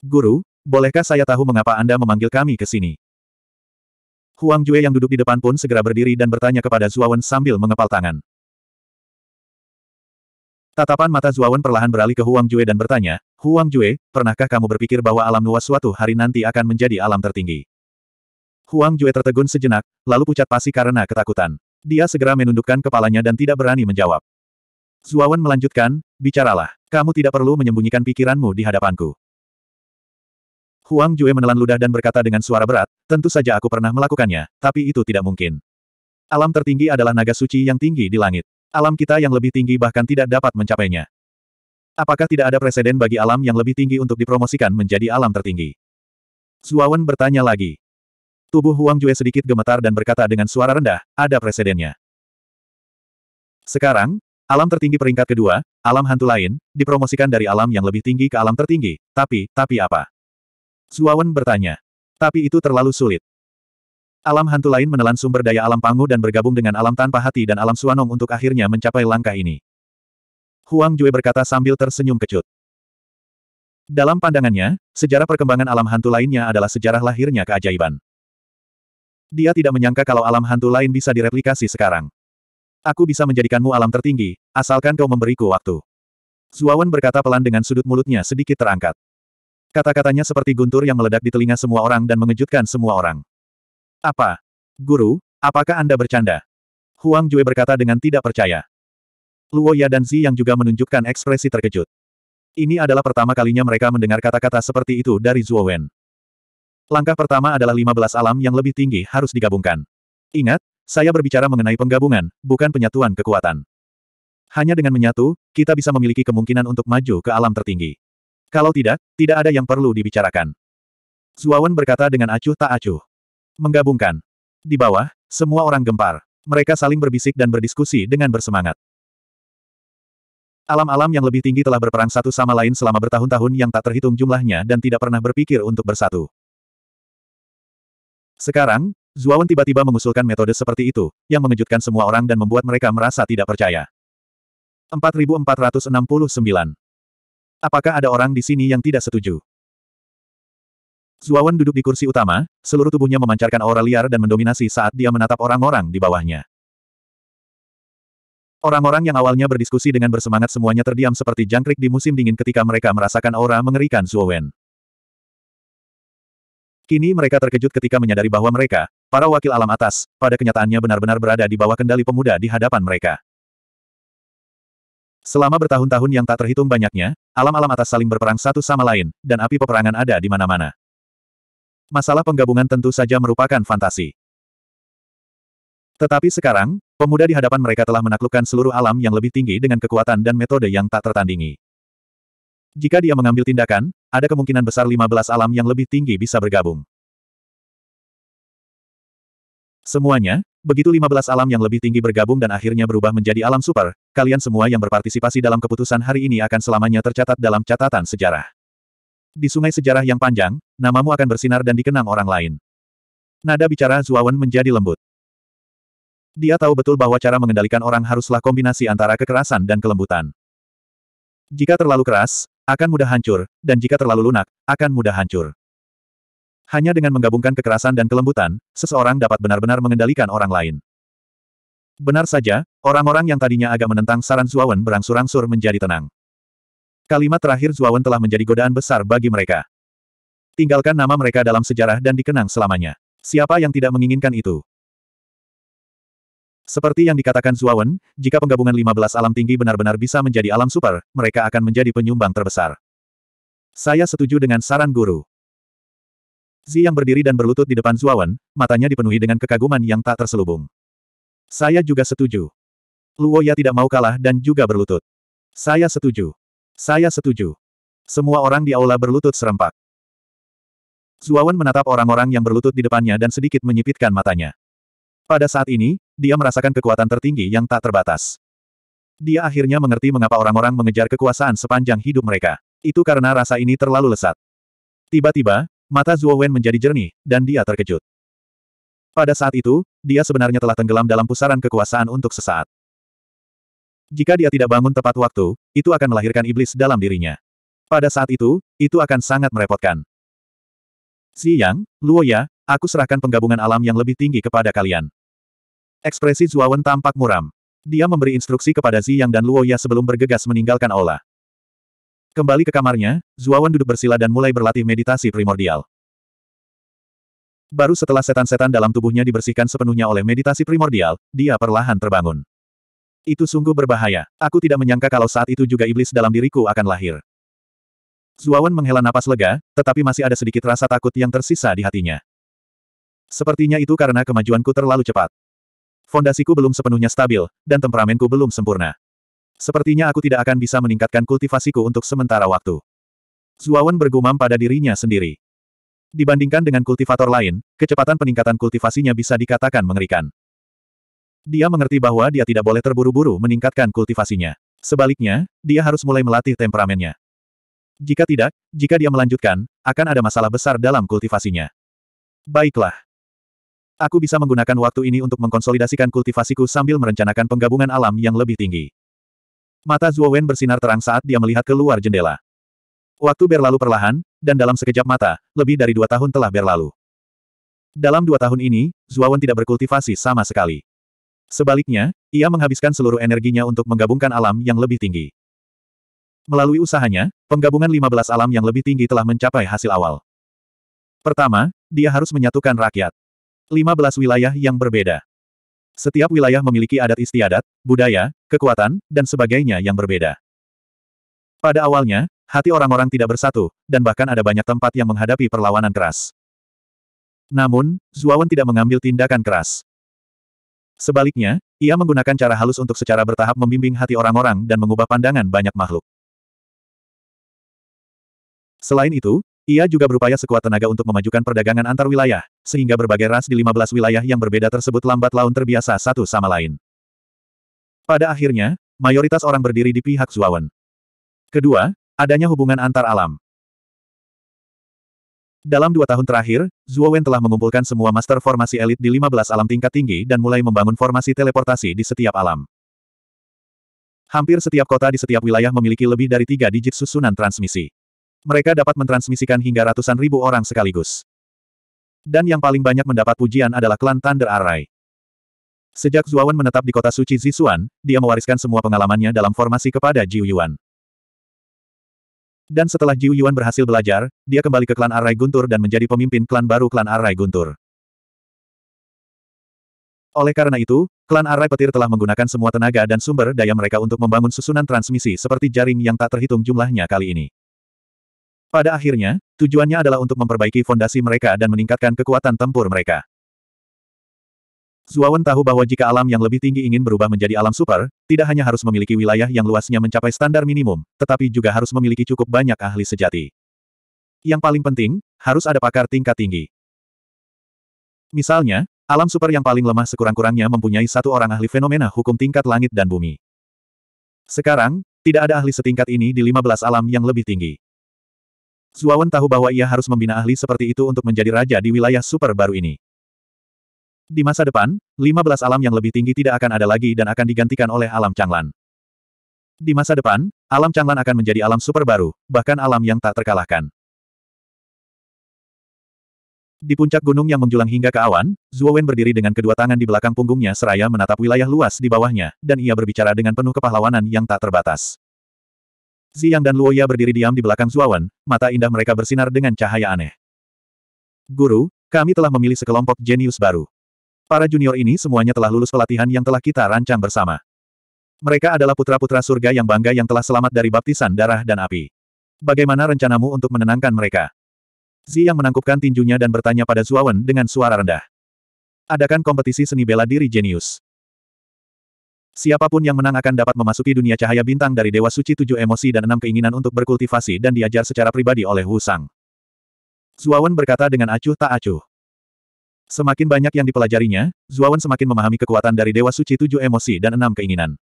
Guru, bolehkah saya tahu mengapa Anda memanggil kami ke sini? Huang Jue yang duduk di depan pun segera berdiri dan bertanya kepada Zuawan sambil mengepal tangan. Tatapan mata Zuawan perlahan beralih ke Huang Jue dan bertanya, Huang Jue, pernahkah kamu berpikir bahwa alam luas suatu hari nanti akan menjadi alam tertinggi? Huang Jue tertegun sejenak, lalu pucat pasi karena ketakutan. Dia segera menundukkan kepalanya dan tidak berani menjawab. Zuawan melanjutkan, bicaralah, kamu tidak perlu menyembunyikan pikiranmu di hadapanku. Huang Jue menelan ludah dan berkata dengan suara berat, Tentu saja aku pernah melakukannya, tapi itu tidak mungkin. Alam tertinggi adalah naga suci yang tinggi di langit. Alam kita yang lebih tinggi bahkan tidak dapat mencapainya. Apakah tidak ada presiden bagi alam yang lebih tinggi untuk dipromosikan menjadi alam tertinggi? Zuawan bertanya lagi. Tubuh Huang Jue sedikit gemetar dan berkata dengan suara rendah, ada presidennya. Sekarang, alam tertinggi peringkat kedua, alam hantu lain, dipromosikan dari alam yang lebih tinggi ke alam tertinggi, tapi, tapi apa? Zuawan bertanya. Tapi itu terlalu sulit. Alam hantu lain menelan sumber daya alam Pangu dan bergabung dengan alam tanpa hati dan alam Suanong untuk akhirnya mencapai langkah ini. Huang Jue berkata sambil tersenyum kecut. Dalam pandangannya, sejarah perkembangan alam hantu lainnya adalah sejarah lahirnya keajaiban. Dia tidak menyangka kalau alam hantu lain bisa direplikasi sekarang. Aku bisa menjadikanmu alam tertinggi, asalkan kau memberiku waktu. Zuawan berkata pelan dengan sudut mulutnya sedikit terangkat. Kata-katanya seperti guntur yang meledak di telinga semua orang dan mengejutkan semua orang. Apa? Guru, apakah Anda bercanda? Huang Jue berkata dengan tidak percaya. Luo Ya dan Zi yang juga menunjukkan ekspresi terkejut. Ini adalah pertama kalinya mereka mendengar kata-kata seperti itu dari Zhuo Wen. Langkah pertama adalah 15 alam yang lebih tinggi harus digabungkan. Ingat, saya berbicara mengenai penggabungan, bukan penyatuan kekuatan. Hanya dengan menyatu, kita bisa memiliki kemungkinan untuk maju ke alam tertinggi. Kalau tidak, tidak ada yang perlu dibicarakan. Zuawan berkata dengan acuh tak acuh. Menggabungkan. Di bawah, semua orang gempar. Mereka saling berbisik dan berdiskusi dengan bersemangat. Alam-alam yang lebih tinggi telah berperang satu sama lain selama bertahun-tahun yang tak terhitung jumlahnya dan tidak pernah berpikir untuk bersatu. Sekarang, Zuawan tiba-tiba mengusulkan metode seperti itu, yang mengejutkan semua orang dan membuat mereka merasa tidak percaya. 4469 Apakah ada orang di sini yang tidak setuju? Zuawan duduk di kursi utama, seluruh tubuhnya memancarkan aura liar dan mendominasi saat dia menatap orang-orang di bawahnya. Orang-orang yang awalnya berdiskusi dengan bersemangat semuanya terdiam seperti jangkrik di musim dingin ketika mereka merasakan aura mengerikan Zuowen. Kini mereka terkejut ketika menyadari bahwa mereka, para wakil alam atas, pada kenyataannya benar-benar berada di bawah kendali pemuda di hadapan mereka. Selama bertahun-tahun yang tak terhitung banyaknya, alam-alam atas saling berperang satu sama lain, dan api peperangan ada di mana-mana. Masalah penggabungan tentu saja merupakan fantasi. Tetapi sekarang, pemuda di hadapan mereka telah menaklukkan seluruh alam yang lebih tinggi dengan kekuatan dan metode yang tak tertandingi. Jika dia mengambil tindakan, ada kemungkinan besar 15 alam yang lebih tinggi bisa bergabung. Semuanya, Begitu 15 alam yang lebih tinggi bergabung dan akhirnya berubah menjadi alam super, kalian semua yang berpartisipasi dalam keputusan hari ini akan selamanya tercatat dalam catatan sejarah. Di sungai sejarah yang panjang, namamu akan bersinar dan dikenang orang lain. Nada bicara Zuawan menjadi lembut. Dia tahu betul bahwa cara mengendalikan orang haruslah kombinasi antara kekerasan dan kelembutan. Jika terlalu keras, akan mudah hancur, dan jika terlalu lunak, akan mudah hancur. Hanya dengan menggabungkan kekerasan dan kelembutan, seseorang dapat benar-benar mengendalikan orang lain. Benar saja, orang-orang yang tadinya agak menentang saran Zuawan berangsur-angsur menjadi tenang. Kalimat terakhir Zuawan telah menjadi godaan besar bagi mereka. Tinggalkan nama mereka dalam sejarah dan dikenang selamanya. Siapa yang tidak menginginkan itu? Seperti yang dikatakan Zuawan, jika penggabungan 15 alam tinggi benar-benar bisa menjadi alam super, mereka akan menjadi penyumbang terbesar. Saya setuju dengan saran guru. Zi yang berdiri dan berlutut di depan Zuawan, matanya dipenuhi dengan kekaguman yang tak terselubung. Saya juga setuju. Luo Ya tidak mau kalah dan juga berlutut. Saya setuju. Saya setuju. Semua orang di aula berlutut serempak. Zuawan menatap orang-orang yang berlutut di depannya dan sedikit menyipitkan matanya. Pada saat ini, dia merasakan kekuatan tertinggi yang tak terbatas. Dia akhirnya mengerti mengapa orang-orang mengejar kekuasaan sepanjang hidup mereka. Itu karena rasa ini terlalu lesat. Tiba-tiba, Mata Zuo Wen menjadi jernih, dan dia terkejut. Pada saat itu, dia sebenarnya telah tenggelam dalam pusaran kekuasaan untuk sesaat. Jika dia tidak bangun tepat waktu, itu akan melahirkan iblis dalam dirinya. Pada saat itu, itu akan sangat merepotkan. Siang, Yang, Luo Ya, aku serahkan penggabungan alam yang lebih tinggi kepada kalian. Ekspresi Wen tampak muram. Dia memberi instruksi kepada Zi Yang dan Luo Ya sebelum bergegas meninggalkan Allah. Kembali ke kamarnya, Zuawan duduk bersila dan mulai berlatih meditasi primordial. Baru setelah setan-setan dalam tubuhnya dibersihkan sepenuhnya oleh meditasi primordial, dia perlahan terbangun. Itu sungguh berbahaya. Aku tidak menyangka kalau saat itu juga iblis dalam diriku akan lahir. Zuawan menghela napas lega, tetapi masih ada sedikit rasa takut yang tersisa di hatinya. Sepertinya itu karena kemajuanku terlalu cepat. Fondasiku belum sepenuhnya stabil, dan temperamenku belum sempurna. Sepertinya aku tidak akan bisa meningkatkan kultivasiku untuk sementara waktu. Zuawan bergumam pada dirinya sendiri. Dibandingkan dengan kultivator lain, kecepatan peningkatan kultivasinya bisa dikatakan mengerikan. Dia mengerti bahwa dia tidak boleh terburu-buru meningkatkan kultivasinya. Sebaliknya, dia harus mulai melatih temperamennya. Jika tidak, jika dia melanjutkan, akan ada masalah besar dalam kultivasinya. Baiklah. Aku bisa menggunakan waktu ini untuk mengkonsolidasikan kultivasiku sambil merencanakan penggabungan alam yang lebih tinggi. Mata Zuo Wen bersinar terang saat dia melihat keluar jendela. Waktu berlalu perlahan, dan dalam sekejap mata, lebih dari dua tahun telah berlalu. Dalam dua tahun ini, Zuo Wen tidak berkultivasi sama sekali. Sebaliknya, ia menghabiskan seluruh energinya untuk menggabungkan alam yang lebih tinggi. Melalui usahanya, penggabungan 15 alam yang lebih tinggi telah mencapai hasil awal. Pertama, dia harus menyatukan rakyat. 15 wilayah yang berbeda. Setiap wilayah memiliki adat istiadat, budaya, kekuatan, dan sebagainya yang berbeda. Pada awalnya, hati orang-orang tidak bersatu, dan bahkan ada banyak tempat yang menghadapi perlawanan keras. Namun, Zuawan tidak mengambil tindakan keras. Sebaliknya, ia menggunakan cara halus untuk secara bertahap membimbing hati orang-orang dan mengubah pandangan banyak makhluk. Selain itu, ia juga berupaya sekuat tenaga untuk memajukan perdagangan antar wilayah, sehingga berbagai ras di 15 wilayah yang berbeda tersebut lambat laun terbiasa satu sama lain. Pada akhirnya, mayoritas orang berdiri di pihak Zuawan. Kedua, adanya hubungan antar alam. Dalam dua tahun terakhir, Zuawan telah mengumpulkan semua master formasi elit di 15 alam tingkat tinggi dan mulai membangun formasi teleportasi di setiap alam. Hampir setiap kota di setiap wilayah memiliki lebih dari tiga digit susunan transmisi. Mereka dapat mentransmisikan hingga ratusan ribu orang sekaligus. Dan yang paling banyak mendapat pujian adalah klan Thunder Array. Sejak Zuawan menetap di kota suci Zisuan, dia mewariskan semua pengalamannya dalam formasi kepada Jiu Yuan. Dan setelah Jiu Yuan berhasil belajar, dia kembali ke klan Array Guntur dan menjadi pemimpin klan baru klan Array Guntur. Oleh karena itu, klan Array Petir telah menggunakan semua tenaga dan sumber daya mereka untuk membangun susunan transmisi seperti jaring yang tak terhitung jumlahnya kali ini. Pada akhirnya, tujuannya adalah untuk memperbaiki fondasi mereka dan meningkatkan kekuatan tempur mereka. Zuawan tahu bahwa jika alam yang lebih tinggi ingin berubah menjadi alam super, tidak hanya harus memiliki wilayah yang luasnya mencapai standar minimum, tetapi juga harus memiliki cukup banyak ahli sejati. Yang paling penting, harus ada pakar tingkat tinggi. Misalnya, alam super yang paling lemah sekurang-kurangnya mempunyai satu orang ahli fenomena hukum tingkat langit dan bumi. Sekarang, tidak ada ahli setingkat ini di 15 alam yang lebih tinggi. Zuawan tahu bahwa ia harus membina ahli seperti itu untuk menjadi raja di wilayah super baru ini. Di masa depan, 15 alam yang lebih tinggi tidak akan ada lagi dan akan digantikan oleh alam Changlan. Di masa depan, alam Changlan akan menjadi alam super baru, bahkan alam yang tak terkalahkan. Di puncak gunung yang menjulang hingga ke awan, Zuowen berdiri dengan kedua tangan di belakang punggungnya seraya menatap wilayah luas di bawahnya, dan ia berbicara dengan penuh kepahlawanan yang tak terbatas. Ziyang dan Luoya berdiri diam di belakang Zuawan, mata indah mereka bersinar dengan cahaya aneh. Guru, kami telah memilih sekelompok jenius baru. Para junior ini semuanya telah lulus pelatihan yang telah kita rancang bersama. Mereka adalah putra-putra surga yang bangga yang telah selamat dari baptisan darah dan api. Bagaimana rencanamu untuk menenangkan mereka? Zi yang menangkupkan tinjunya dan bertanya pada Zuawan dengan suara rendah. Adakan kompetisi seni bela diri jenius. Siapapun yang menang akan dapat memasuki dunia cahaya bintang dari Dewa Suci Tujuh Emosi dan Enam Keinginan untuk berkultivasi dan diajar secara pribadi oleh Wu Sang. Zuawan berkata dengan acuh tak acuh. Semakin banyak yang dipelajarinya, Zuawan semakin memahami kekuatan dari Dewa Suci Tujuh Emosi dan Enam Keinginan.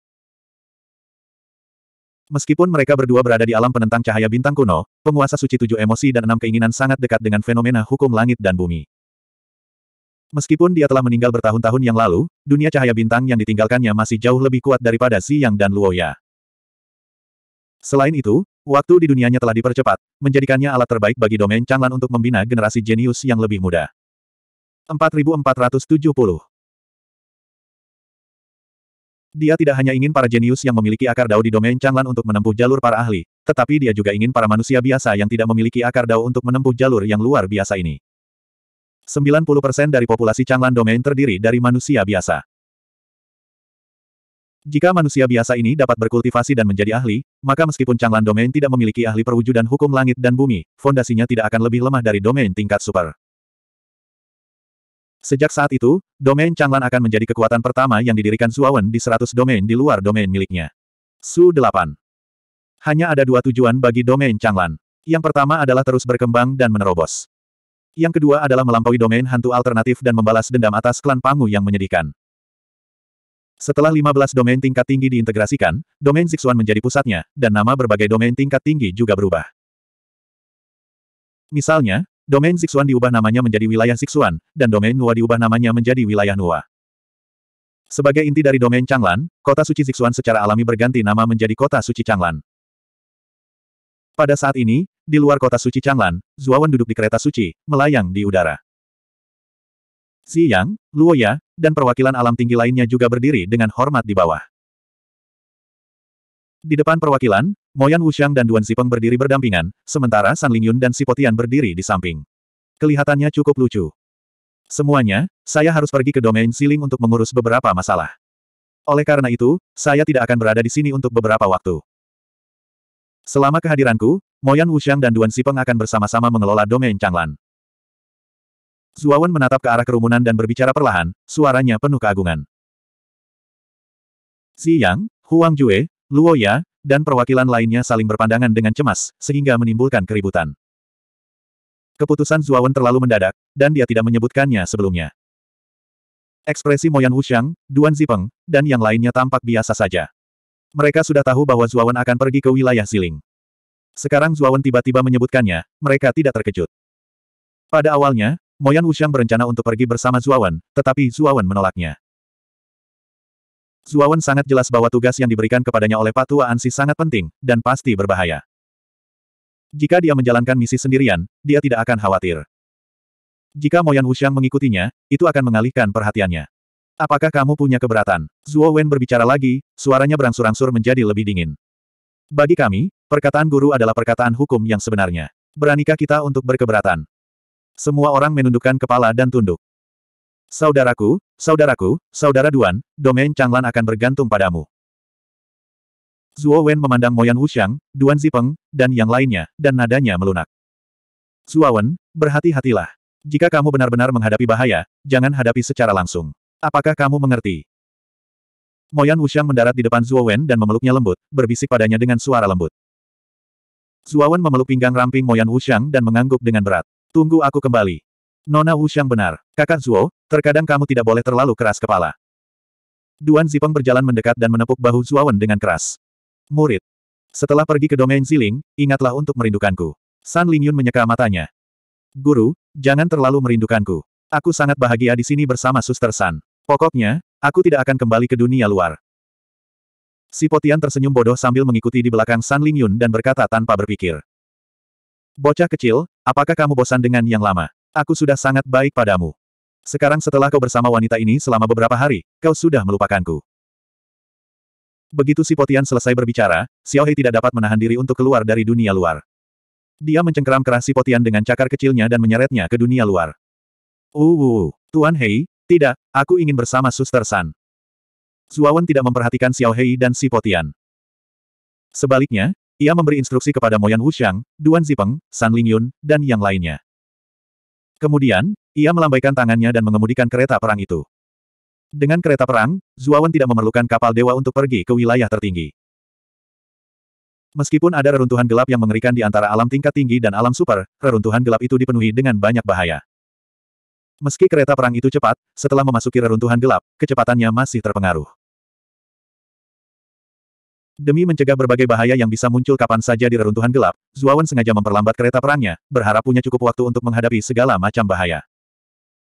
Meskipun mereka berdua berada di alam penentang cahaya bintang kuno, penguasa suci tujuh emosi dan enam keinginan sangat dekat dengan fenomena hukum langit dan bumi. Meskipun dia telah meninggal bertahun-tahun yang lalu, dunia cahaya bintang yang ditinggalkannya masih jauh lebih kuat daripada Si Yang dan Luoya. Selain itu, waktu di dunianya telah dipercepat, menjadikannya alat terbaik bagi domain Changlan untuk membina generasi jenius yang lebih muda. 4470 Dia tidak hanya ingin para jenius yang memiliki akar dao di domain Changlan untuk menempuh jalur para ahli, tetapi dia juga ingin para manusia biasa yang tidak memiliki akar dao untuk menempuh jalur yang luar biasa ini. 90% dari populasi Changlan Domain terdiri dari manusia biasa. Jika manusia biasa ini dapat berkultivasi dan menjadi ahli, maka meskipun Changlan Domain tidak memiliki ahli perwujudan hukum langit dan bumi, fondasinya tidak akan lebih lemah dari domain tingkat super. Sejak saat itu, domain Changlan akan menjadi kekuatan pertama yang didirikan Suawen di 100 domain di luar domain miliknya. Su 8. Hanya ada dua tujuan bagi domain Changlan. Yang pertama adalah terus berkembang dan menerobos. Yang kedua adalah melampaui domain hantu alternatif dan membalas dendam atas klan Pangu yang menyedihkan. Setelah 15 domain tingkat tinggi diintegrasikan, domain Zixuan menjadi pusatnya, dan nama berbagai domain tingkat tinggi juga berubah. Misalnya, domain Zixuan diubah namanya menjadi wilayah Zixuan, dan domain Nuwa diubah namanya menjadi wilayah Nuwa. Sebagai inti dari domain Changlan, kota suci Zixuan secara alami berganti nama menjadi kota suci Changlan. Pada saat ini, di luar kota suci Changlan, Zuawan duduk di kereta suci, melayang di udara. Ziyang, Luoya, dan perwakilan alam tinggi lainnya juga berdiri dengan hormat di bawah. Di depan perwakilan, Moyan Wuxiang dan Duan Zipeng berdiri berdampingan, sementara San Lingyun dan Sipotian berdiri di samping. Kelihatannya cukup lucu. Semuanya, saya harus pergi ke domain siling untuk mengurus beberapa masalah. Oleh karena itu, saya tidak akan berada di sini untuk beberapa waktu. Selama kehadiranku, Moyan Wushang dan Duan Sipeng akan bersama-sama mengelola domain Changlan. Zuawan menatap ke arah kerumunan dan berbicara perlahan, suaranya penuh keagungan. Xi Huang Jue, Luo Ya, dan perwakilan lainnya saling berpandangan dengan cemas, sehingga menimbulkan keributan. Keputusan Zuawan terlalu mendadak, dan dia tidak menyebutkannya sebelumnya. Ekspresi Moyan Wushang, Duan Zipeng, dan yang lainnya tampak biasa saja. Mereka sudah tahu bahwa Zuawan akan pergi ke wilayah Ziling. Sekarang Zuawan tiba-tiba menyebutkannya, mereka tidak terkejut. Pada awalnya, Moyan Wuxiang berencana untuk pergi bersama Zuawan, tetapi Zuawan menolaknya. Zuawan sangat jelas bahwa tugas yang diberikan kepadanya oleh Patua Ansi sangat penting, dan pasti berbahaya. Jika dia menjalankan misi sendirian, dia tidak akan khawatir. Jika Moyan Wuxiang mengikutinya, itu akan mengalihkan perhatiannya. Apakah kamu punya keberatan? Zuo Wen berbicara lagi, suaranya berangsur-angsur menjadi lebih dingin. Bagi kami, perkataan guru adalah perkataan hukum yang sebenarnya. Beranikah kita untuk berkeberatan? Semua orang menundukkan kepala dan tunduk. Saudaraku, saudaraku, saudara Duan, domain Changlan akan bergantung padamu. Zuo Wen memandang Moyan Wuxiang, Duan Zipeng, dan yang lainnya, dan nadanya melunak. Zuo Wen, berhati-hatilah. Jika kamu benar-benar menghadapi bahaya, jangan hadapi secara langsung. Apakah kamu mengerti? Moyan Wuxiang mendarat di depan Zhuo Wen dan memeluknya lembut, berbisik padanya dengan suara lembut. Zhuo Wen memeluk pinggang ramping Moyan Wuxiang dan mengangguk dengan berat. Tunggu aku kembali. Nona Wuxiang benar. Kakak Zhuo, terkadang kamu tidak boleh terlalu keras kepala. Duan Zipeng berjalan mendekat dan menepuk bahu Zhuo Wen dengan keras. Murid. Setelah pergi ke domain Ziling, ingatlah untuk merindukanku. San Lingyun menyeka matanya. Guru, jangan terlalu merindukanku. Aku sangat bahagia di sini bersama Suster San. Pokoknya, aku tidak akan kembali ke dunia luar. Si Potian tersenyum bodoh sambil mengikuti di belakang San Ling Yun dan berkata tanpa berpikir. Bocah kecil, apakah kamu bosan dengan yang lama? Aku sudah sangat baik padamu. Sekarang setelah kau bersama wanita ini selama beberapa hari, kau sudah melupakanku. Begitu si Potian selesai berbicara, Xiao Hei tidak dapat menahan diri untuk keluar dari dunia luar. Dia mencengkeram keras si Potian dengan cakar kecilnya dan menyeretnya ke dunia luar. Uh, Tuan Hei, tidak, aku ingin bersama Suster San. Zuawan tidak memperhatikan Xiao Hei dan Si Potian. Sebaliknya, ia memberi instruksi kepada Moyan Wuxiang, Duan Zipeng, San Lingyun, dan yang lainnya. Kemudian, ia melambaikan tangannya dan mengemudikan kereta perang itu. Dengan kereta perang, Zuawan tidak memerlukan kapal dewa untuk pergi ke wilayah tertinggi. Meskipun ada reruntuhan gelap yang mengerikan di antara alam tingkat tinggi dan alam super, reruntuhan gelap itu dipenuhi dengan banyak bahaya. Meski kereta perang itu cepat, setelah memasuki reruntuhan gelap, kecepatannya masih terpengaruh. Demi mencegah berbagai bahaya yang bisa muncul kapan saja di reruntuhan gelap, Zuawan sengaja memperlambat kereta perangnya, berharap punya cukup waktu untuk menghadapi segala macam bahaya.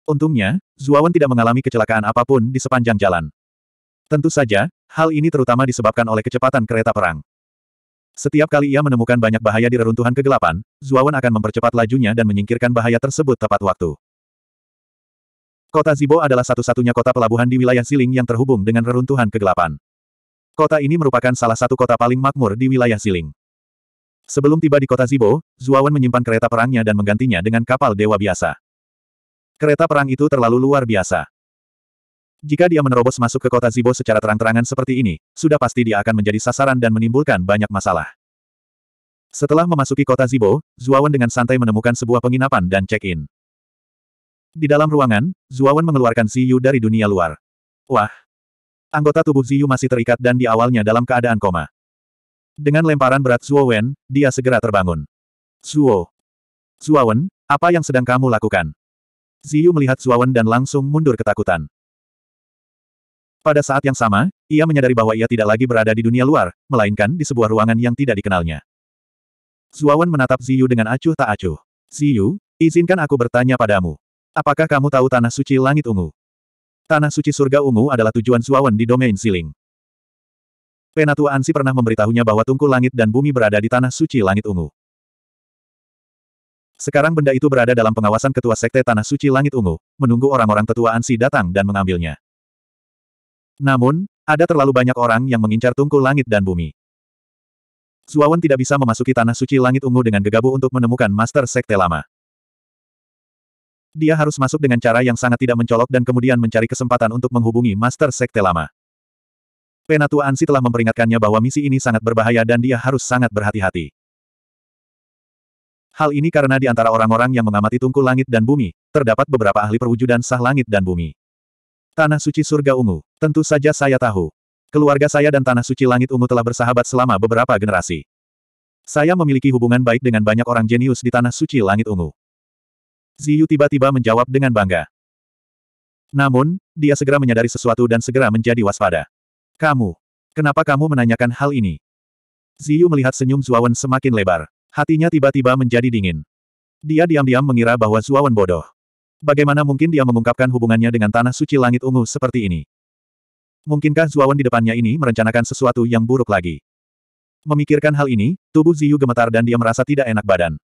Untungnya, Zuawan tidak mengalami kecelakaan apapun di sepanjang jalan. Tentu saja, hal ini terutama disebabkan oleh kecepatan kereta perang. Setiap kali ia menemukan banyak bahaya di reruntuhan kegelapan, Zuawan akan mempercepat lajunya dan menyingkirkan bahaya tersebut tepat waktu. Kota Zibo adalah satu-satunya kota pelabuhan di wilayah Siling yang terhubung dengan reruntuhan kegelapan. Kota ini merupakan salah satu kota paling makmur di wilayah Siling. Sebelum tiba di kota Zibo, Zuawan menyimpan kereta perangnya dan menggantinya dengan kapal dewa biasa. Kereta perang itu terlalu luar biasa. Jika dia menerobos masuk ke kota Zibo secara terang-terangan seperti ini, sudah pasti dia akan menjadi sasaran dan menimbulkan banyak masalah. Setelah memasuki kota Zibo, Zuawan dengan santai menemukan sebuah penginapan dan check-in. Di dalam ruangan, Zuawan mengeluarkan Ziyu dari dunia luar. Wah! Anggota tubuh Ziyu masih terikat dan di awalnya dalam keadaan koma. Dengan lemparan berat Zuowen, dia segera terbangun. Zuo! Zuawan, apa yang sedang kamu lakukan? Ziyu melihat Zuawan dan langsung mundur ketakutan. Pada saat yang sama, ia menyadari bahwa ia tidak lagi berada di dunia luar, melainkan di sebuah ruangan yang tidak dikenalnya. Zuawan menatap Ziyu dengan acuh tak acuh. Ziyu, izinkan aku bertanya padamu. Apakah kamu tahu Tanah Suci Langit Ungu? Tanah Suci Surga Ungu adalah tujuan Suawan di domain Siling. Penatua Ansi pernah memberitahunya bahwa tungku langit dan bumi berada di Tanah Suci Langit Ungu. Sekarang benda itu berada dalam pengawasan ketua sekte Tanah Suci Langit Ungu, menunggu orang-orang tetua Ansi datang dan mengambilnya. Namun, ada terlalu banyak orang yang mengincar tungku langit dan bumi. Suawan tidak bisa memasuki Tanah Suci Langit Ungu dengan gegabah untuk menemukan Master Sekte lama. Dia harus masuk dengan cara yang sangat tidak mencolok dan kemudian mencari kesempatan untuk menghubungi Master Sekte lama. Penatua Ansi telah memperingatkannya bahwa misi ini sangat berbahaya dan dia harus sangat berhati-hati. Hal ini karena di antara orang-orang yang mengamati tungku langit dan bumi, terdapat beberapa ahli perwujudan sah langit dan bumi. Tanah suci surga ungu, tentu saja saya tahu. Keluarga saya dan tanah suci langit ungu telah bersahabat selama beberapa generasi. Saya memiliki hubungan baik dengan banyak orang jenius di tanah suci langit ungu. Ziyu tiba-tiba menjawab dengan bangga. Namun, dia segera menyadari sesuatu dan segera menjadi waspada. Kamu. Kenapa kamu menanyakan hal ini? Ziyu melihat senyum Zuawan semakin lebar. Hatinya tiba-tiba menjadi dingin. Dia diam-diam mengira bahwa Zuawan bodoh. Bagaimana mungkin dia mengungkapkan hubungannya dengan tanah suci langit ungu seperti ini? Mungkinkah Zuawan di depannya ini merencanakan sesuatu yang buruk lagi? Memikirkan hal ini, tubuh Ziyu gemetar dan dia merasa tidak enak badan.